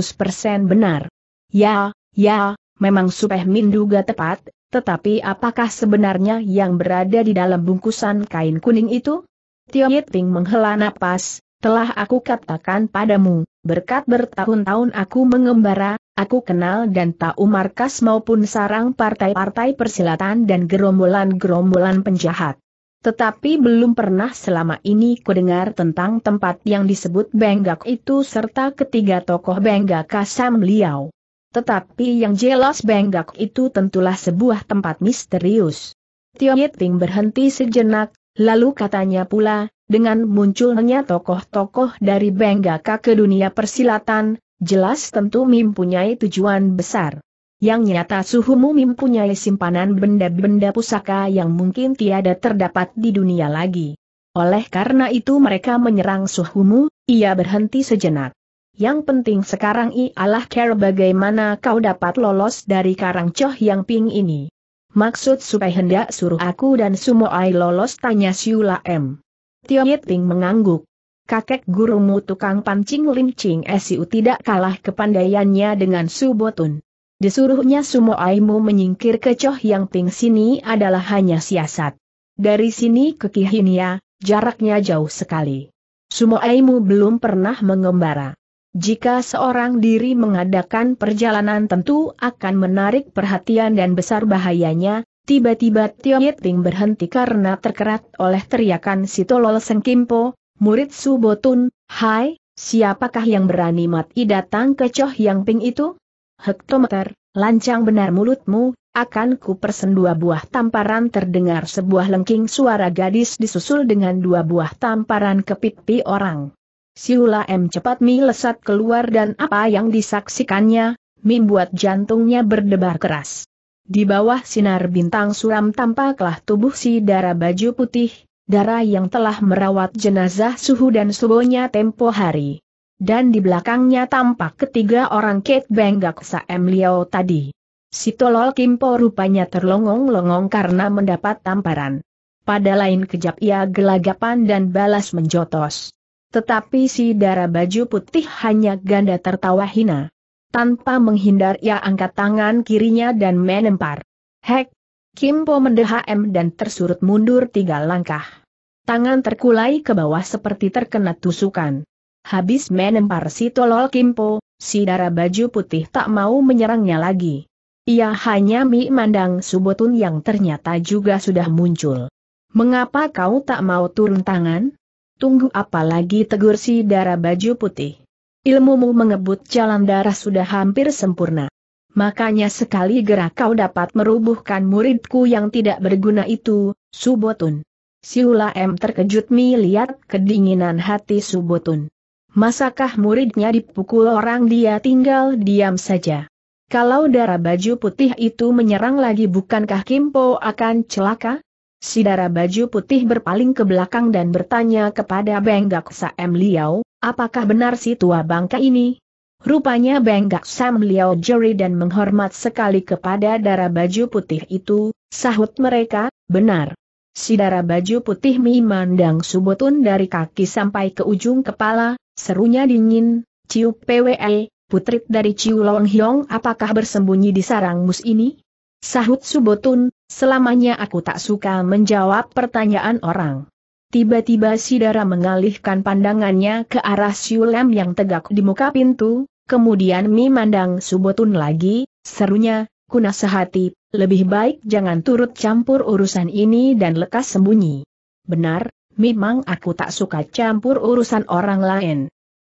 benar. Ya, ya, memang Supeh Min duga tepat, tetapi apakah sebenarnya yang berada di dalam bungkusan kain kuning itu? Tio Yiting menghela napas, telah aku katakan padamu, berkat bertahun-tahun aku mengembara, aku kenal dan tahu markas maupun sarang partai-partai persilatan dan gerombolan-gerombolan penjahat. Tetapi belum pernah selama ini kudengar tentang tempat yang disebut Benggak itu serta ketiga tokoh Benggak Kasam Liao. Tetapi yang jelas Benggak itu tentulah sebuah tempat misterius. Tio Yiting berhenti sejenak, lalu katanya pula, dengan munculnya tokoh-tokoh dari Benggak ke dunia persilatan, jelas tentu mempunyai tujuan besar yang nyata suhumu mempunyai simpanan benda-benda pusaka yang mungkin tiada terdapat di dunia lagi. Oleh karena itu mereka menyerang suhumu, ia berhenti sejenak. Yang penting sekarang ialah care bagaimana kau dapat lolos dari karang coh yang ping ini. Maksud supaya hendak suruh aku dan Sumoai lolos tanya Siula M. Tio Yiting mengangguk. Kakek gurumu tukang pancing limcing Esiu tidak kalah kepandaiannya dengan Subotun. Disuruhnya Sumo Aimu menyingkir ke Choh Yang Ping sini adalah hanya siasat. Dari sini ke Kihinia, ya, jaraknya jauh sekali. Sumo Aimu belum pernah mengembara. Jika seorang diri mengadakan perjalanan tentu akan menarik perhatian dan besar bahayanya, tiba-tiba Tio ping berhenti karena terkerat oleh teriakan Sitolol Sengkimpo, murid Subotun, Hai, siapakah yang berani mati datang ke Choh Yang Ping itu? hektometer, lancang benar mulutmu, akan ku persen dua buah tamparan terdengar sebuah lengking suara gadis disusul dengan dua buah tamparan ke pipi orang. Siula M cepat mi lesat keluar dan apa yang disaksikannya, mi buat jantungnya berdebar keras. Di bawah sinar bintang suram tampaklah tubuh si darah baju putih, darah yang telah merawat jenazah suhu dan subuhnya tempo hari dan di belakangnya tampak ketiga orang Kate benggak saem Liao tadi. Si tolol Kimpo rupanya terlongong-longong karena mendapat tamparan. Pada lain kejap ia gelagapan dan balas menjotos. Tetapi si darah baju putih hanya ganda tertawa hina. Tanpa menghindar ia angkat tangan kirinya dan menempar. Hek! Kimpo mendehem dan tersurut mundur tiga langkah. Tangan terkulai ke bawah seperti terkena tusukan. Habis menempar si tolol Kimpo, si darah baju putih tak mau menyerangnya lagi. Ia hanya mi mandang Subotun yang ternyata juga sudah muncul. Mengapa kau tak mau turun tangan? Tunggu apa lagi tegur si darah baju putih. Ilmumu mengebut jalan darah sudah hampir sempurna. Makanya sekali gerak kau dapat merubuhkan muridku yang tidak berguna itu, Subotun. Siula M terkejut melihat kedinginan hati Subotun. Masakah muridnya dipukul orang dia tinggal diam saja? Kalau darah baju putih itu menyerang lagi bukankah Kimpo akan celaka? Si darah baju putih berpaling ke belakang dan bertanya kepada Benggak Sam Liao, apakah benar si tua bangka ini? Rupanya Benggak Sam Liao juri dan menghormat sekali kepada darah baju putih itu, sahut mereka, benar. Si baju putih memandang Subotun dari kaki sampai ke ujung kepala, serunya dingin, Ciu PWE, putri dari Ciu Long Hiong apakah bersembunyi di sarang mus ini? Sahut Subotun, selamanya aku tak suka menjawab pertanyaan orang. Tiba-tiba Sidara mengalihkan pandangannya ke arah Siulam yang tegak di muka pintu, kemudian memandang Subotun lagi, serunya, kuna sehati lebih baik jangan turut campur urusan ini dan lekas sembunyi. Benar, memang aku tak suka campur urusan orang lain.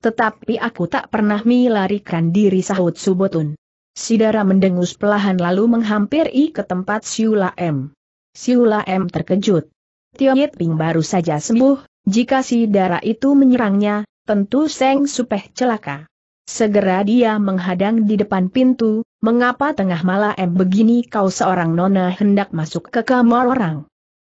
Tetapi aku tak pernah melarikan diri sahut Subotun. Sidara mendengus pelahan lalu menghampiri ke tempat Siula M. Siula M terkejut. Tio Ping baru saja sembuh, jika si darah itu menyerangnya, tentu Seng Supeh celaka. Segera dia menghadang di depan pintu, mengapa tengah malam begini kau seorang nona hendak masuk ke kamar orang.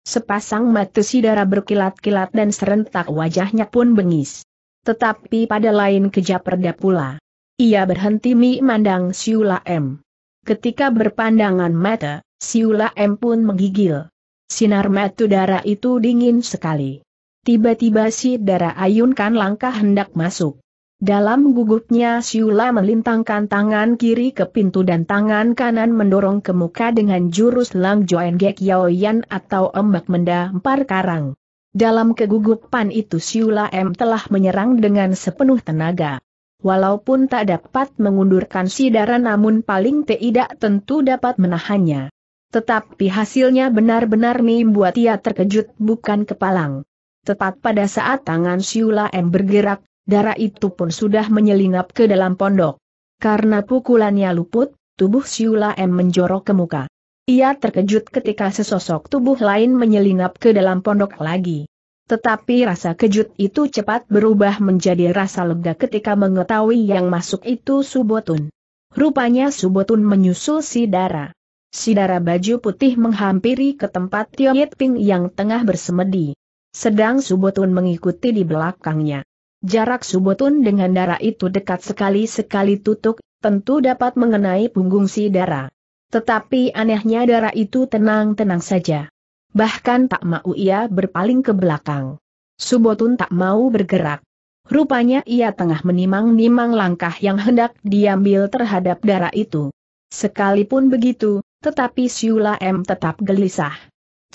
Sepasang mata si darah berkilat-kilat dan serentak wajahnya pun bengis. Tetapi pada lain kejap reda pula. Ia berhenti memandang Siula M. Ketika berpandangan mata, Siula M pun menggigil. Sinar mata darah itu dingin sekali. Tiba-tiba si darah ayunkan langkah hendak masuk. Dalam gugupnya Siula melintangkan tangan kiri ke pintu dan tangan kanan mendorong ke muka dengan jurus Lang Joen Gek Yan atau embak mendampar karang. Dalam kegugupan itu Siula M telah menyerang dengan sepenuh tenaga. Walaupun tak dapat mengundurkan sidaran, namun paling tidak tentu dapat menahannya. Tetapi hasilnya benar-benar membuat ia terkejut bukan kepalang. Tepat pada saat tangan Siula M bergerak, Darah itu pun sudah menyelinap ke dalam pondok. Karena pukulannya luput, tubuh Siula M menjorok ke muka. Ia terkejut ketika sesosok tubuh lain menyelinap ke dalam pondok lagi. Tetapi rasa kejut itu cepat berubah menjadi rasa lega ketika mengetahui yang masuk itu Subotun. Rupanya Subotun menyusul si Dara. Si Dara baju putih menghampiri ke tempat Tiong Yit Ping yang tengah bersemedi. Sedang Subotun mengikuti di belakangnya. Jarak Subotun dengan darah itu dekat sekali-sekali tutup, tentu dapat mengenai punggung si darah. Tetapi anehnya darah itu tenang-tenang saja. Bahkan tak mau ia berpaling ke belakang. Subotun tak mau bergerak. Rupanya ia tengah menimang-nimang langkah yang hendak diambil terhadap darah itu. Sekalipun begitu, tetapi Siula M tetap gelisah.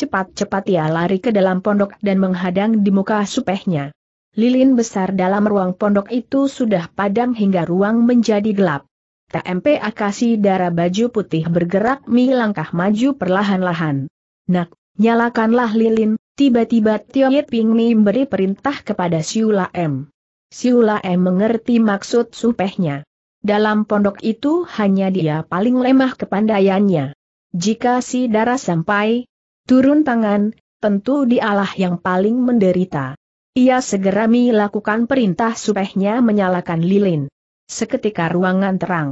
Cepat-cepat ia lari ke dalam pondok dan menghadang di muka supehnya lilin besar dalam ruang pondok itu sudah padam hingga ruang menjadi gelap. TMP Akasi darah baju putih bergerak mi langkah maju perlahan-lahan. Nak, nyalakanlah lilin, tiba-tiba Tio Ping Mi memberi perintah kepada Siula M. Siula M mengerti maksud supehnya. Dalam pondok itu hanya dia paling lemah kepandaiannya. Jika si darah sampai turun tangan, tentu dialah yang paling menderita. Ia segera melakukan perintah supehnya menyalakan lilin. Seketika ruangan terang.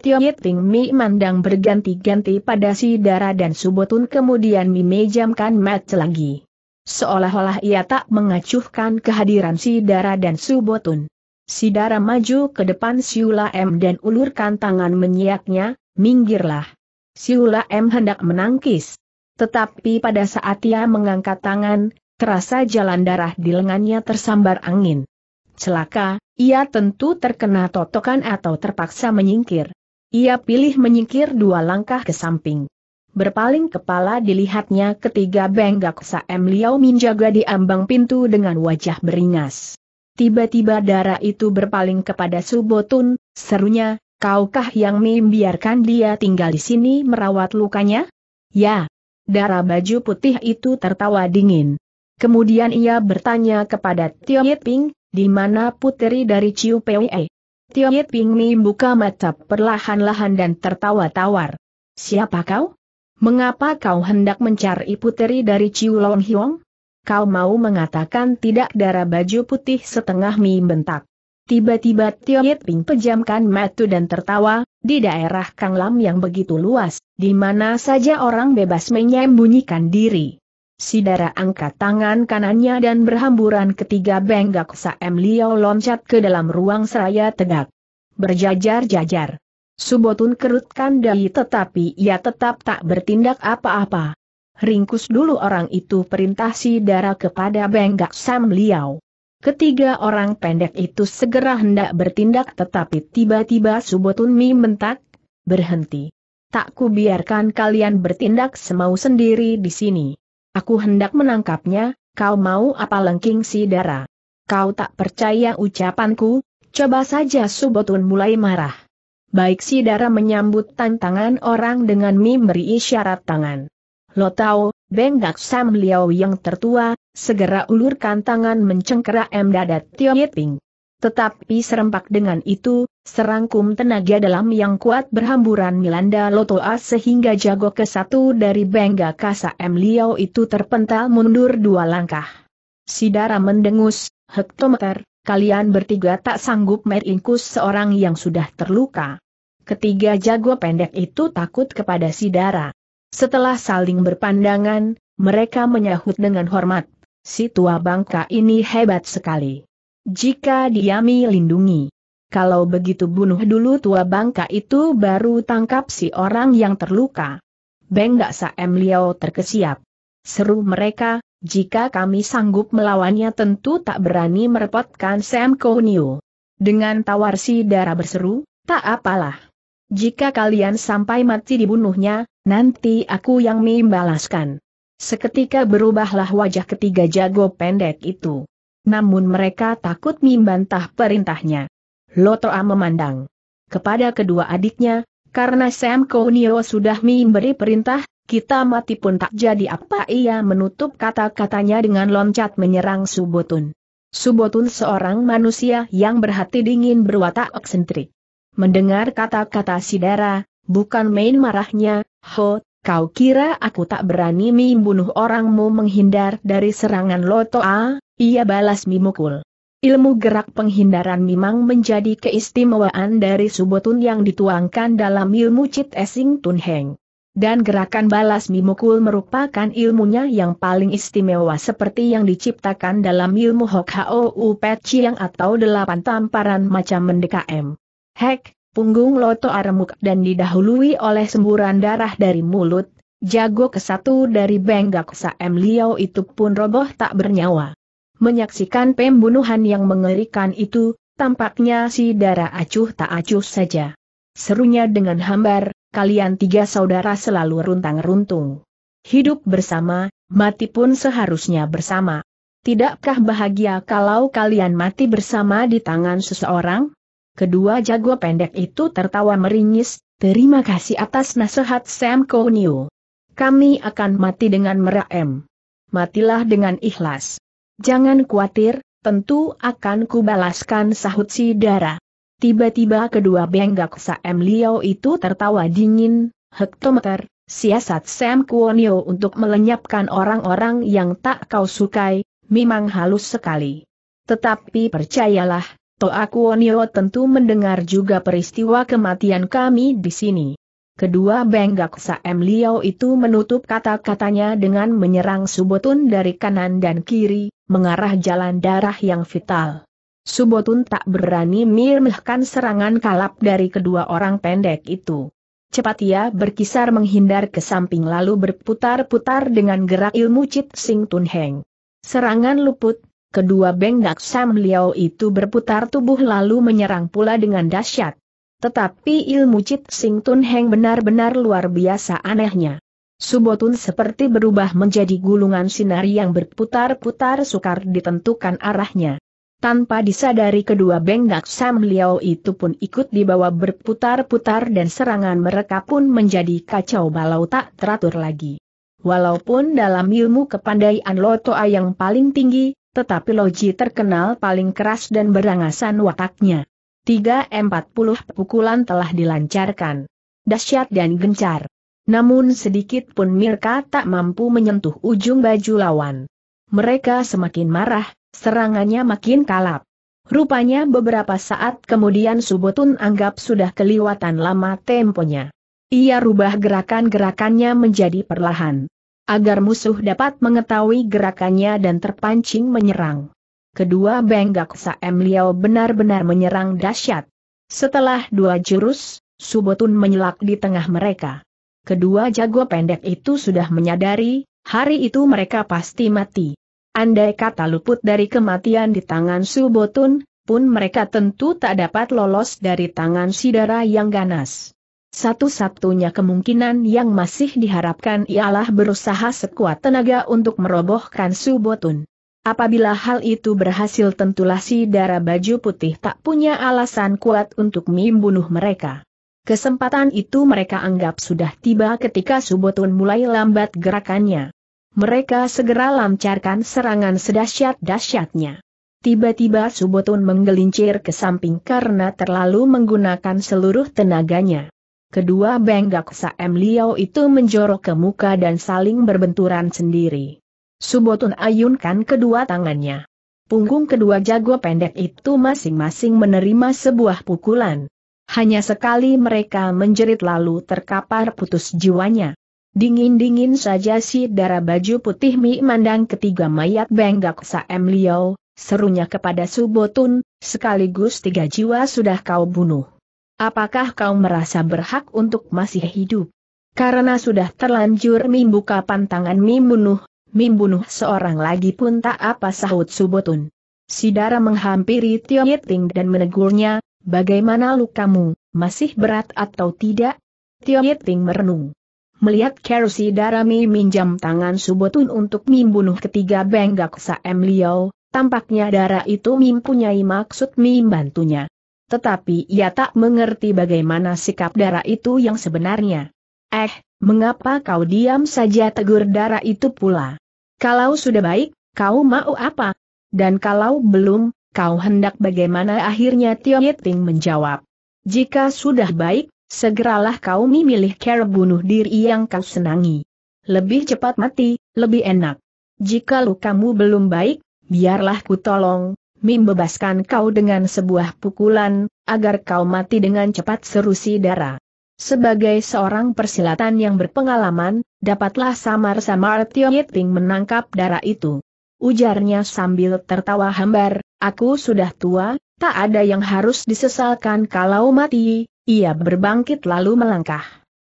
Tio Ting Mi mandang berganti-ganti pada si Dara dan Subotun kemudian mi mejamkan match lagi. Seolah-olah ia tak mengacuhkan kehadiran si Dara dan Subotun. Si Dara maju ke depan Siula M dan ulurkan tangan menyiaknya, minggirlah. Siula M hendak menangkis. Tetapi pada saat ia mengangkat tangan, Terasa jalan darah di lengannya tersambar angin. Celaka, ia tentu terkena totokan atau terpaksa menyingkir. Ia pilih menyingkir dua langkah ke samping. Berpaling kepala dilihatnya ketiga benggak Saem Liao menjaga di ambang pintu dengan wajah beringas. Tiba-tiba darah itu berpaling kepada Subotun, serunya, kaukah yang membiarkan dia tinggal di sini merawat lukanya? Ya. Darah baju putih itu tertawa dingin. Kemudian ia bertanya kepada Tio Yiping, di mana puteri dari Ciu Pei. Tio Yiping membuka mata perlahan-lahan dan tertawa tawar. Siapa kau? Mengapa kau hendak mencari puteri dari Ciu Long Hiong? Kau mau mengatakan tidak darah baju putih setengah mi bentak. Tiba-tiba Tio Yiping pejamkan mata dan tertawa, di daerah Kang Lam yang begitu luas, di mana saja orang bebas menyembunyikan diri. Sidara angkat tangan kanannya dan berhamburan ketiga benggak Saem Liao loncat ke dalam ruang seraya tegak. Berjajar-jajar. Subotun kerutkan dahi tetapi ia tetap tak bertindak apa-apa. Ringkus dulu orang itu perintah Sidara kepada benggak Sam Liao. Ketiga orang pendek itu segera hendak bertindak tetapi tiba-tiba Subotun Mi mentak, berhenti. Tak kubiarkan kalian bertindak semau sendiri di sini. Aku hendak menangkapnya, kau mau apa lengking si darah? Kau tak percaya ucapanku? Coba saja Subotun mulai marah. Baik si darah menyambut tantangan orang dengan memberi isyarat tangan. Lo tahu, benggak Sam Liao yang tertua, segera ulurkan tangan M. dadat Tio Yiping. Tetapi serempak dengan itu, serangkum tenaga dalam yang kuat berhamburan Milanda Lotoa sehingga jago ke satu dari Bengga Kasa M. Liao itu terpental mundur dua langkah. Sidara mendengus, hektometer, kalian bertiga tak sanggup meringkus seorang yang sudah terluka. Ketiga jago pendek itu takut kepada Sidara. Setelah saling berpandangan, mereka menyahut dengan hormat. Si tua bangka ini hebat sekali. Jika diami lindungi. Kalau begitu bunuh dulu tua bangka itu baru tangkap si orang yang terluka. Beng Daksa M. Liao terkesiap. Seru mereka, jika kami sanggup melawannya tentu tak berani merepotkan Sam Kouniu. Dengan tawar si darah berseru, tak apalah. Jika kalian sampai mati dibunuhnya, nanti aku yang membalaskan. Seketika berubahlah wajah ketiga jago pendek itu namun mereka takut membantah perintahnya. Lotoa memandang kepada kedua adiknya, karena Sam Kounio sudah memberi perintah, kita mati pun tak jadi apa ia menutup kata-katanya dengan loncat menyerang Subotun. Subotun seorang manusia yang berhati dingin berwatak eksentrik. Mendengar kata-kata Sidara, bukan main marahnya, Ho, kau kira aku tak berani membunuh orangmu menghindar dari serangan Lotoa? Ia balas mimukul. Ilmu gerak penghindaran memang menjadi keistimewaan dari Subotun yang dituangkan dalam ilmu Cit Esing Tun Heng. Dan gerakan balas mimukul merupakan ilmunya yang paling istimewa seperti yang diciptakan dalam ilmu Hok Hou Pet Chiang atau delapan tamparan macam mendekam. Heck, Hek, punggung loto aremuk dan didahului oleh semburan darah dari mulut, jago kesatu dari Benggak Saem Liao itu pun roboh tak bernyawa. Menyaksikan pembunuhan yang mengerikan itu, tampaknya si darah acuh tak acuh saja. Serunya dengan hambar, kalian tiga saudara selalu runtang-runtung. Hidup bersama, mati pun seharusnya bersama. Tidakkah bahagia kalau kalian mati bersama di tangan seseorang? Kedua jago pendek itu tertawa meringis, terima kasih atas nasihat Sam Kouniu. Kami akan mati dengan meraem. Matilah dengan ikhlas. Jangan khawatir, tentu akan kubalaskan sahut si Dara. Tiba-tiba kedua benggak Sam Liao itu tertawa dingin, hektometer, siasat Sam Kuonio untuk melenyapkan orang-orang yang tak kau sukai, memang halus sekali. Tetapi percayalah, Toa Kuonio tentu mendengar juga peristiwa kematian kami di sini. Kedua benggak Sam Liao itu menutup kata-katanya dengan menyerang Subotun dari kanan dan kiri, mengarah jalan darah yang vital. Subotun tak berani mirmehkan serangan kalap dari kedua orang pendek itu. Cepat ia berkisar menghindar ke samping lalu berputar-putar dengan gerak ilmu Cit Sing Tun Heng. Serangan luput, kedua bengdak Sam Liao itu berputar tubuh lalu menyerang pula dengan dahsyat. Tetapi ilmu Cit Sing Tun Heng benar-benar luar biasa anehnya. Subotun seperti berubah menjadi gulungan sinar yang berputar-putar sukar ditentukan arahnya. Tanpa disadari kedua bengdak Sam Liao itu pun ikut dibawa berputar-putar dan serangan mereka pun menjadi kacau balau tak teratur lagi. Walaupun dalam ilmu kepandaian Lotoa yang paling tinggi, tetapi Loji terkenal paling keras dan berangasan wataknya. 340 pukulan telah dilancarkan. Dasyat dan gencar. Namun sedikit pun Mirka tak mampu menyentuh ujung baju lawan. Mereka semakin marah, serangannya makin kalap. Rupanya beberapa saat kemudian Subotun anggap sudah keliwatan lama temponya. Ia rubah gerakan-gerakannya menjadi perlahan. Agar musuh dapat mengetahui gerakannya dan terpancing menyerang. Kedua Benggak Saem Liao benar-benar menyerang dahsyat. Setelah dua jurus, Subotun menyelak di tengah mereka kedua jago pendek itu sudah menyadari, hari itu mereka pasti mati. Andai kata luput dari kematian di tangan Subotun, pun mereka tentu tak dapat lolos dari tangan Sidara yang ganas. Satu-satunya kemungkinan yang masih diharapkan ialah berusaha sekuat tenaga untuk merobohkan Subotun. Apabila hal itu berhasil tentulah Sidara baju putih tak punya alasan kuat untuk membunuh mereka. Kesempatan itu mereka anggap sudah tiba ketika Subotun mulai lambat gerakannya. Mereka segera lancarkan serangan sedahsyat-dahsyatnya. Tiba-tiba Subotun menggelincir ke samping karena terlalu menggunakan seluruh tenaganya. Kedua benggak Saem Liao itu menjorok ke muka dan saling berbenturan sendiri. Subotun ayunkan kedua tangannya. Punggung kedua jago pendek itu masing-masing menerima sebuah pukulan. Hanya sekali mereka menjerit lalu terkapar putus jiwanya. Dingin-dingin saja si darah baju putih Mi mandang ketiga mayat Benggak Saem Liao, serunya kepada Subotun, sekaligus tiga jiwa sudah kau bunuh. Apakah kau merasa berhak untuk masih hidup? Karena sudah terlanjur Mi buka pantangan Mi bunuh, Mi bunuh seorang lagi pun tak apa sahut Subotun. Si darah menghampiri Tio Yiting dan menegurnya, Bagaimana lukamu, masih berat atau tidak? Tio Yiting merenung. Melihat Kerusi Darami minjam tangan Subotun untuk membunuh ketiga Benggak Saem Liao, tampaknya darah itu mempunyai maksud membantunya. Tetapi ia tak mengerti bagaimana sikap darah itu yang sebenarnya. Eh, mengapa kau diam saja tegur darah itu pula? Kalau sudah baik, kau mau apa? Dan kalau belum, kau hendak bagaimana akhirnya Tio Yiting menjawab. Jika sudah baik, segeralah kau memilih cara bunuh diri yang kau senangi. Lebih cepat mati, lebih enak. Jikalau kamu belum baik, biarlah ku tolong, membebaskan kau dengan sebuah pukulan, agar kau mati dengan cepat serusi darah. Sebagai seorang persilatan yang berpengalaman, dapatlah samar-samar Tio Yiting menangkap darah itu ujarnya sambil tertawa hambar, aku sudah tua, tak ada yang harus disesalkan kalau mati, ia berbangkit lalu melangkah.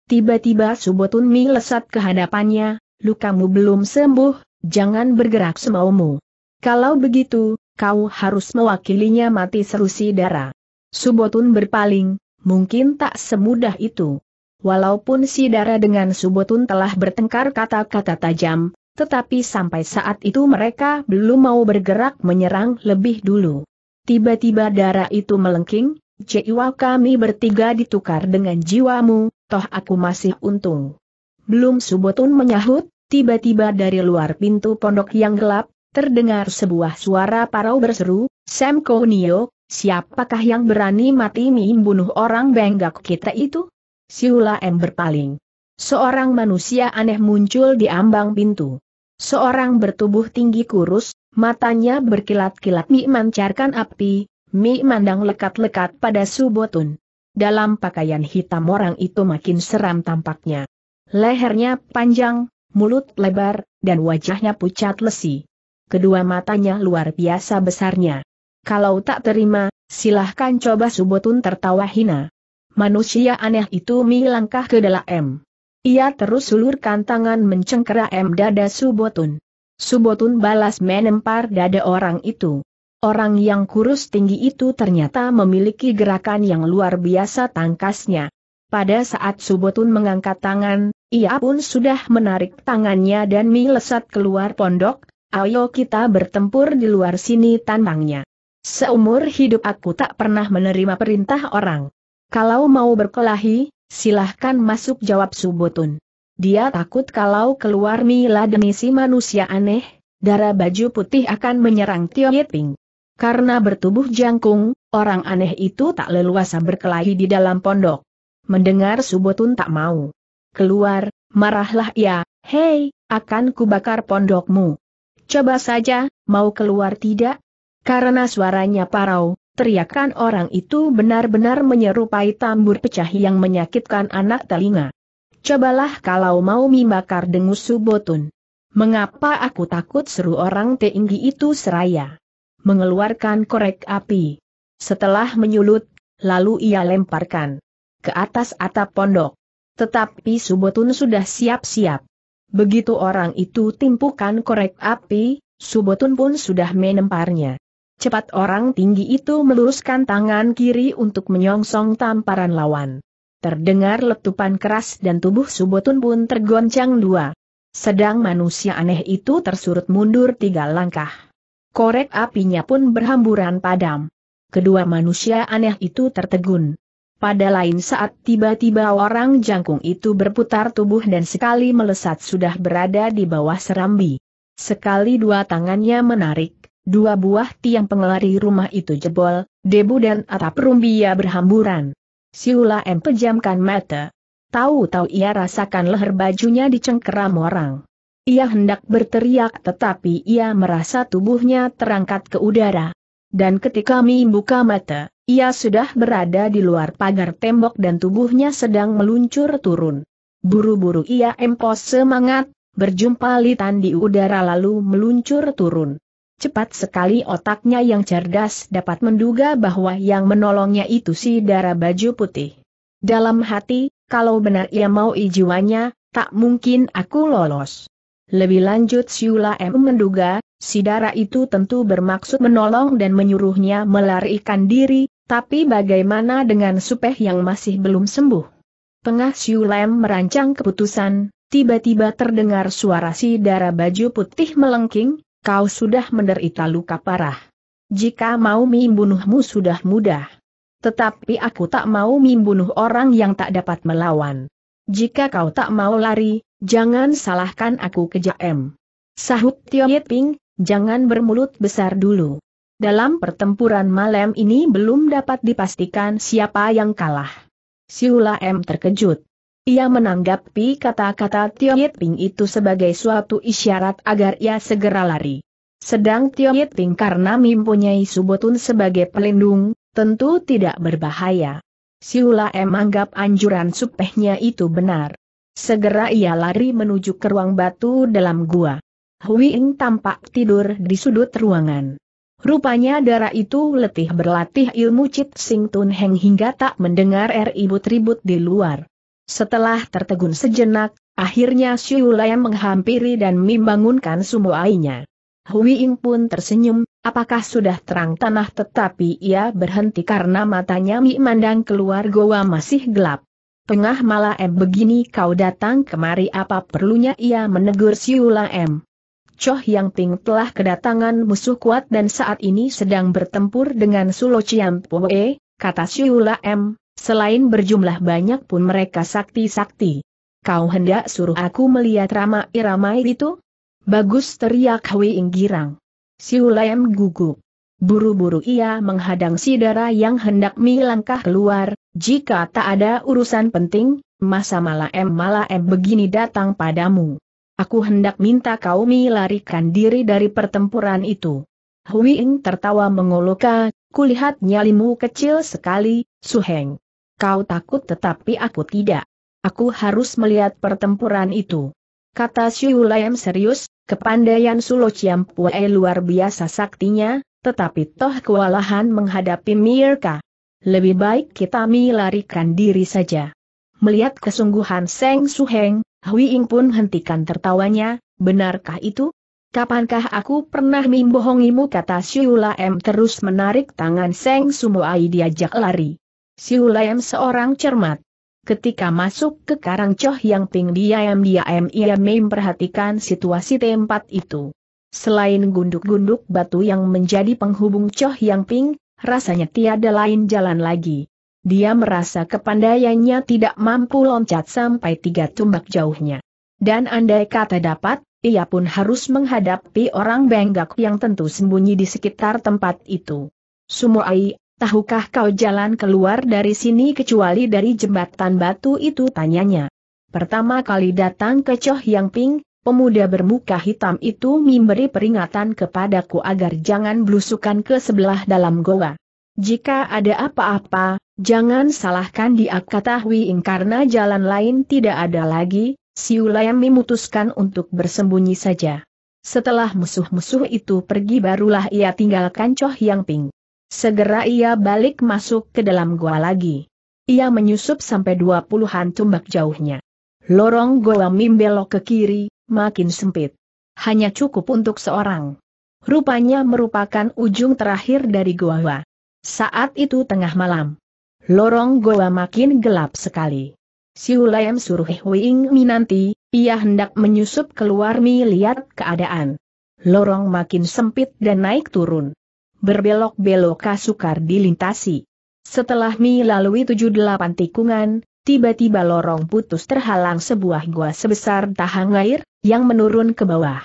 Tiba-tiba Subotunmi lesat ke hadapannya, lukamu belum sembuh, jangan bergerak semaumu. Kalau begitu, kau harus mewakilinya mati seru si darah. Subotun berpaling, mungkin tak semudah itu. Walaupun si Dara dengan Subotun telah bertengkar kata-kata tajam, tetapi sampai saat itu mereka belum mau bergerak menyerang lebih dulu. Tiba-tiba darah itu melengking, jiwa kami bertiga ditukar dengan jiwamu, toh aku masih untung. Belum Subotun menyahut, tiba-tiba dari luar pintu pondok yang gelap, terdengar sebuah suara parau berseru, Sam Konyo, siapakah yang berani mati bunuh orang benggak kita itu? Siula M berpaling. Seorang manusia aneh muncul di ambang pintu. Seorang bertubuh tinggi kurus, matanya berkilat-kilat Mi mancarkan api, Mi mandang lekat-lekat pada Subotun. Dalam pakaian hitam orang itu makin seram tampaknya. Lehernya panjang, mulut lebar, dan wajahnya pucat lesi. Kedua matanya luar biasa besarnya. Kalau tak terima, silahkan coba Subotun tertawa hina. Manusia aneh itu Mi langkah ke dalam. Ia terus sulurkan tangan mencengkera M. Dada Subotun. Subotun balas menempar dada orang itu. Orang yang kurus tinggi itu ternyata memiliki gerakan yang luar biasa tangkasnya. Pada saat Subotun mengangkat tangan, ia pun sudah menarik tangannya dan melesat keluar pondok, ayo kita bertempur di luar sini tantangnya. Seumur hidup aku tak pernah menerima perintah orang. Kalau mau berkelahi, Silahkan masuk jawab Subotun. Dia takut kalau keluar Mila si manusia aneh, darah baju putih akan menyerang Tio Yiping. Karena bertubuh jangkung, orang aneh itu tak leluasa berkelahi di dalam pondok. Mendengar Subotun tak mau. Keluar, marahlah ia, hei, akan kubakar pondokmu. Coba saja, mau keluar tidak? Karena suaranya parau, Teriakan orang itu benar-benar menyerupai tambur pecah yang menyakitkan anak telinga. Cobalah kalau mau mimbakar dengus subotun. Mengapa aku takut seru orang tinggi itu seraya? Mengeluarkan korek api. Setelah menyulut, lalu ia lemparkan ke atas atap pondok. Tetapi Subotun sudah siap-siap. Begitu orang itu timpukan korek api, Subotun pun sudah menemparnya. Cepat orang tinggi itu meluruskan tangan kiri untuk menyongsong tamparan lawan. Terdengar letupan keras dan tubuh Subotun pun tergoncang dua. Sedang manusia aneh itu tersurut mundur tiga langkah. Korek apinya pun berhamburan padam. Kedua manusia aneh itu tertegun. Pada lain saat tiba-tiba orang jangkung itu berputar tubuh dan sekali melesat sudah berada di bawah serambi. Sekali dua tangannya menarik, dua buah tiang pengelari rumah itu jebol, debu dan atap rumbia berhamburan. Siula M pejamkan mata. Tahu-tahu ia rasakan leher bajunya dicengkeram orang. Ia hendak berteriak tetapi ia merasa tubuhnya terangkat ke udara. Dan ketika Mi buka mata, ia sudah berada di luar pagar tembok dan tubuhnya sedang meluncur turun. Buru-buru ia empos semangat, berjumpa litan di udara lalu meluncur turun. Cepat sekali otaknya yang cerdas dapat menduga bahwa yang menolongnya itu si darah baju putih. Dalam hati, kalau benar ia mau jiwanya, tak mungkin aku lolos. Lebih lanjut Siula M menduga, si darah itu tentu bermaksud menolong dan menyuruhnya melarikan diri, tapi bagaimana dengan Supeh yang masih belum sembuh? Tengah Siula M merancang keputusan, tiba-tiba terdengar suara si darah baju putih melengking, kau sudah menderita luka parah. Jika mau membunuhmu sudah mudah. Tetapi aku tak mau membunuh orang yang tak dapat melawan. Jika kau tak mau lari, jangan salahkan aku kejaem. Sahut Tio Yeping, jangan bermulut besar dulu. Dalam pertempuran malam ini belum dapat dipastikan siapa yang kalah. Siula M terkejut. Ia menanggapi kata-kata Tio Ping itu sebagai suatu isyarat agar ia segera lari. Sedang Tio Ping karena mempunyai Subotun sebagai pelindung, tentu tidak berbahaya. Siula M anggap anjuran supehnya itu benar. Segera ia lari menuju ke ruang batu dalam gua. Hui Huiing tampak tidur di sudut ruangan. Rupanya darah itu letih berlatih ilmu Cit Sing Tun Heng hingga tak mendengar ribut-ribut di luar. Setelah tertegun sejenak, akhirnya Siulai menghampiri dan membangunkan sumuainya. Ying pun tersenyum, apakah sudah terang tanah tetapi ia berhenti karena matanya memandang keluar goa masih gelap. Tengah malam begini kau datang kemari apa perlunya ia menegur M. Choh Yang Ting telah kedatangan musuh kuat dan saat ini sedang bertempur dengan Sulo Chiam Poe, kata M. Selain berjumlah banyak pun mereka sakti-sakti. Kau hendak suruh aku melihat ramai-ramai itu? Bagus teriak Hui Inggirang. Siulem gugup. Buru-buru ia menghadang si Dara yang hendak melangkah keluar, jika tak ada urusan penting, masa malah em malah em begini datang padamu. Aku hendak minta kau melarikan diri dari pertempuran itu. Hui Ing tertawa mengoloka, kulihat nyalimu kecil sekali, Suheng. Kau takut tetapi aku tidak. Aku harus melihat pertempuran itu. Kata Siulayam serius, kepandaian Sulo Ciampue luar biasa saktinya, tetapi toh kewalahan menghadapi Mirka. Lebih baik kita melarikan diri saja. Melihat kesungguhan Seng Suheng, Ing pun hentikan tertawanya, benarkah itu? Kapankah aku pernah membohongimu kata Syuula M terus menarik tangan Seng Sumoai diajak lari. Siulayam seorang cermat. Ketika masuk ke Karang Choh Yang Ping diam-diam ia memperhatikan situasi tempat itu. Selain gunduk-gunduk batu yang menjadi penghubung Choh Yang Ping, rasanya tiada lain jalan lagi. Dia merasa kepandaiannya tidak mampu loncat sampai tiga tumbak jauhnya. Dan andai kata dapat, ia pun harus menghadapi orang benggak yang tentu sembunyi di sekitar tempat itu. Sumuai Tahukah kau jalan keluar dari sini kecuali dari jembatan batu itu tanyanya. Pertama kali datang ke Choh Yang Ping, pemuda bermuka hitam itu memberi peringatan kepadaku agar jangan blusukan ke sebelah dalam goa. Jika ada apa-apa, jangan salahkan dia kata Huiing karena jalan lain tidak ada lagi, Siulayam memutuskan untuk bersembunyi saja. Setelah musuh-musuh itu pergi barulah ia tinggalkan Choh Yang Ping. Segera ia balik masuk ke dalam gua lagi. Ia menyusup sampai dua puluhan tumbak jauhnya. Lorong gua mimbelok ke kiri, makin sempit. Hanya cukup untuk seorang. Rupanya merupakan ujung terakhir dari gua. Saat itu tengah malam. Lorong gua makin gelap sekali. Siulayam suruh mi Minanti, ia hendak menyusup keluar melihat keadaan. Lorong makin sempit dan naik turun berbelok-belok sukar dilintasi. Setelah melalui tujuh delapan tikungan, tiba-tiba lorong putus terhalang sebuah gua sebesar tahang air, yang menurun ke bawah.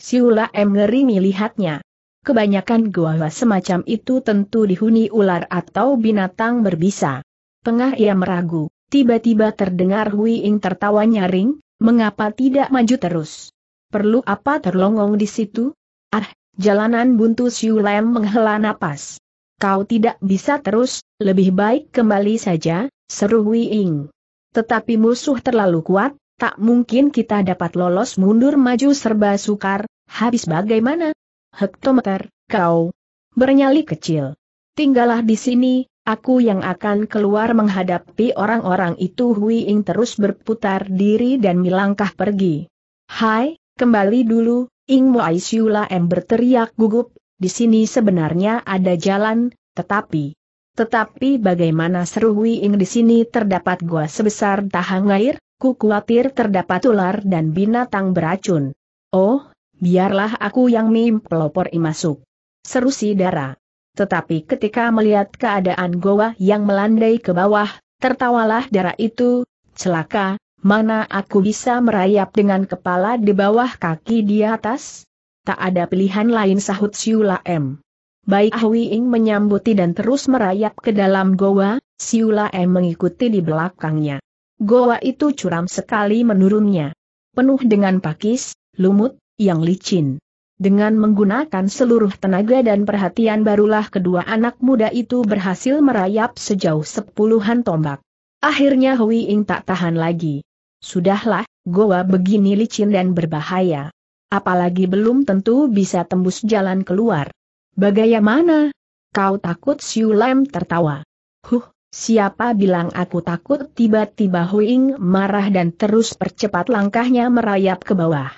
Siula M ngeri melihatnya. Kebanyakan gua semacam itu tentu dihuni ular atau binatang berbisa. Tengah ia meragu, tiba-tiba terdengar Huiing tertawa nyaring, mengapa tidak maju terus? Perlu apa terlongong di situ? Ah, Jalanan buntu Siu menghela napas. Kau tidak bisa terus, lebih baik kembali saja, seru Wei Ying. Tetapi musuh terlalu kuat, tak mungkin kita dapat lolos mundur maju serba sukar, habis bagaimana? Hektometer, kau. Bernyali kecil. Tinggallah di sini, aku yang akan keluar menghadapi orang-orang itu Hui Ying terus berputar diri dan melangkah pergi. Hai, kembali dulu, Ing Moai Siula M berteriak gugup, di sini sebenarnya ada jalan, tetapi... Tetapi bagaimana seru Wi Ing di sini terdapat gua sebesar tahang air, ku khawatir terdapat ular dan binatang beracun. Oh, biarlah aku yang mim pelopor masuk. Seru si Dara. Tetapi ketika melihat keadaan goa yang melandai ke bawah, tertawalah Dara itu, celaka, Mana aku bisa merayap dengan kepala di bawah kaki di atas? Tak ada pilihan lain sahut Siula M. Baik Hui ah Ing menyambuti dan terus merayap ke dalam goa, Siula M mengikuti di belakangnya. Goa itu curam sekali menurunnya. Penuh dengan pakis, lumut, yang licin. Dengan menggunakan seluruh tenaga dan perhatian barulah kedua anak muda itu berhasil merayap sejauh sepuluhan tombak. Akhirnya Hui Ing tak tahan lagi. Sudahlah, goa begini licin dan berbahaya. Apalagi belum tentu bisa tembus jalan keluar. Bagaimana? Kau takut Siu Lem tertawa. Huh, siapa bilang aku takut tiba-tiba Huing marah dan terus percepat langkahnya merayap ke bawah.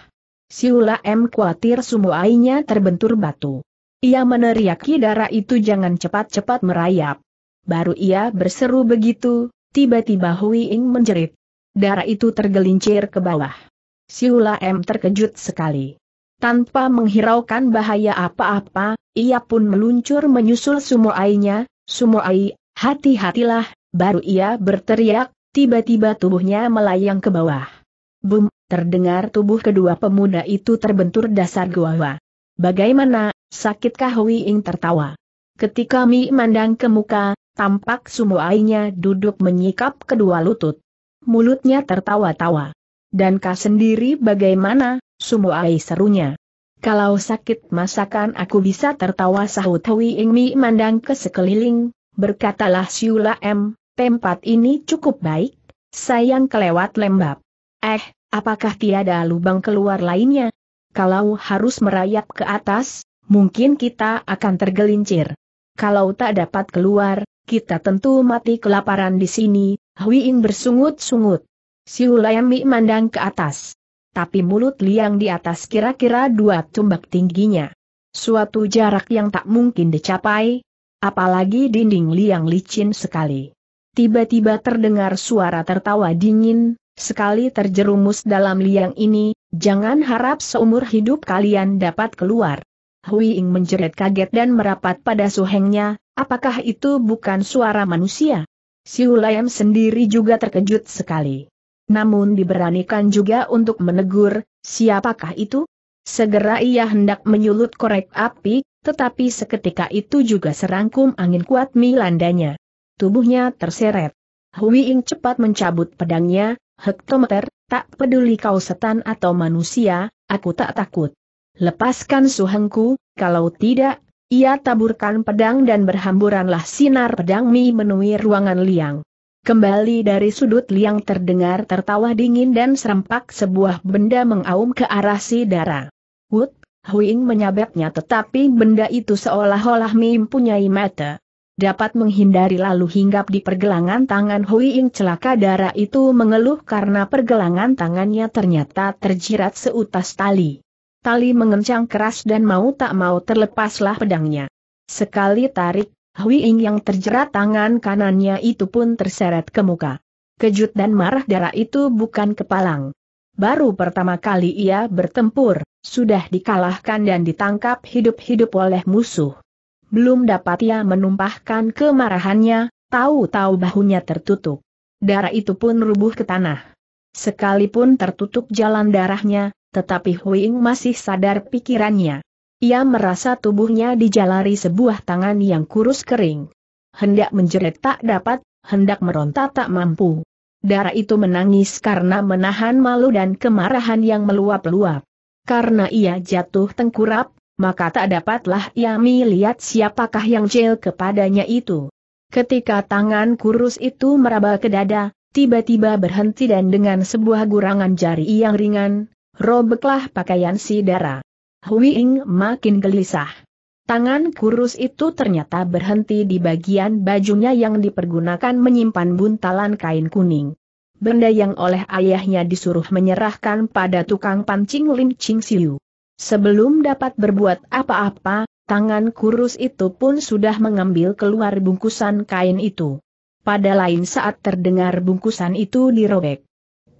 Siu Lem khawatir sumuainya terbentur batu. Ia meneriaki darah itu jangan cepat-cepat merayap. Baru ia berseru begitu, tiba-tiba Huing menjerit. Darah itu tergelincir ke bawah. Siula M terkejut sekali. Tanpa menghiraukan bahaya apa-apa, ia pun meluncur menyusul Sumoainya, Sumoai, hati-hatilah, baru ia berteriak, tiba-tiba tubuhnya melayang ke bawah. Bum, terdengar tubuh kedua pemuda itu terbentur dasar gua. Bagaimana, sakitkah Hui Ing tertawa? Ketika Mi mandang ke muka, tampak Sumoainya duduk menyikap kedua lutut mulutnya tertawa-tawa. Dan kau sendiri bagaimana, Sumoai serunya. Kalau sakit masakan aku bisa tertawa sahut Hui Ingmi mandang ke sekeliling, berkatalah Siula M, tempat ini cukup baik, sayang kelewat lembab. Eh, apakah tiada lubang keluar lainnya? Kalau harus merayap ke atas, mungkin kita akan tergelincir. Kalau tak dapat keluar, kita tentu mati kelaparan di sini, Ying bersungut-sungut. Siu Mi mandang ke atas. Tapi mulut liang di atas kira-kira dua tumbak tingginya. Suatu jarak yang tak mungkin dicapai, apalagi dinding liang licin sekali. Tiba-tiba terdengar suara tertawa dingin, sekali terjerumus dalam liang ini, jangan harap seumur hidup kalian dapat keluar. Huiing menjerit kaget dan merapat pada suhengnya, apakah itu bukan suara manusia? Si Hulayam sendiri juga terkejut sekali. Namun diberanikan juga untuk menegur, siapakah itu? Segera ia hendak menyulut korek api, tetapi seketika itu juga serangkum angin kuat milandanya. Tubuhnya terseret. Hui Ing cepat mencabut pedangnya, hektometer, tak peduli kau setan atau manusia, aku tak takut. Lepaskan suhengku, kalau tidak, ia taburkan pedang dan berhamburanlah sinar pedang Mi menuhi ruangan liang. Kembali dari sudut liang terdengar tertawa dingin dan serempak sebuah benda mengaum ke arah si darah. Wut, Huing menyabetnya tetapi benda itu seolah-olah Mi mempunyai mata. Dapat menghindari lalu hinggap di pergelangan tangan Huing celaka darah itu mengeluh karena pergelangan tangannya ternyata terjirat seutas tali tali mengencang keras dan mau tak mau terlepaslah pedangnya. Sekali tarik, Hui Ying yang terjerat tangan kanannya itu pun terseret ke muka. Kejut dan marah darah itu bukan kepalang. Baru pertama kali ia bertempur, sudah dikalahkan dan ditangkap hidup-hidup oleh musuh. Belum dapat ia menumpahkan kemarahannya, tahu-tahu bahunya tertutup. Darah itu pun rubuh ke tanah. Sekalipun tertutup jalan darahnya, tetapi Huing masih sadar pikirannya. Ia merasa tubuhnya dijalari sebuah tangan yang kurus kering. Hendak menjerit tak dapat, hendak meronta tak mampu. Darah itu menangis karena menahan malu dan kemarahan yang meluap-luap. Karena ia jatuh tengkurap, maka tak dapatlah ia melihat siapakah yang jel kepadanya itu. Ketika tangan kurus itu meraba ke dada, tiba-tiba berhenti dan dengan sebuah gurangan jari yang ringan, robeklah pakaian si Dara. Huiing makin gelisah. Tangan kurus itu ternyata berhenti di bagian bajunya yang dipergunakan menyimpan buntalan kain kuning. Benda yang oleh ayahnya disuruh menyerahkan pada tukang pancing Lim Ching Siu. Sebelum dapat berbuat apa-apa, tangan kurus itu pun sudah mengambil keluar bungkusan kain itu. Pada lain saat terdengar bungkusan itu dirobek.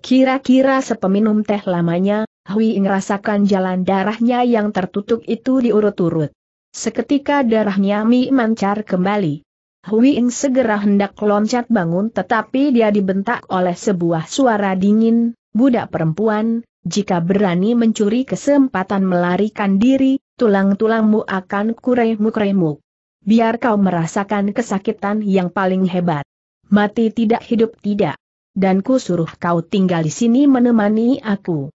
Kira-kira sepeminum teh lamanya, Hui rasakan jalan darahnya yang tertutup itu diurut-urut. Seketika darahnya Mi mancar kembali. Hui Ing segera hendak loncat bangun tetapi dia dibentak oleh sebuah suara dingin, budak perempuan, jika berani mencuri kesempatan melarikan diri, tulang-tulangmu akan kuremuk-remuk. Biar kau merasakan kesakitan yang paling hebat. Mati tidak hidup tidak. Dan ku suruh kau tinggal di sini menemani aku.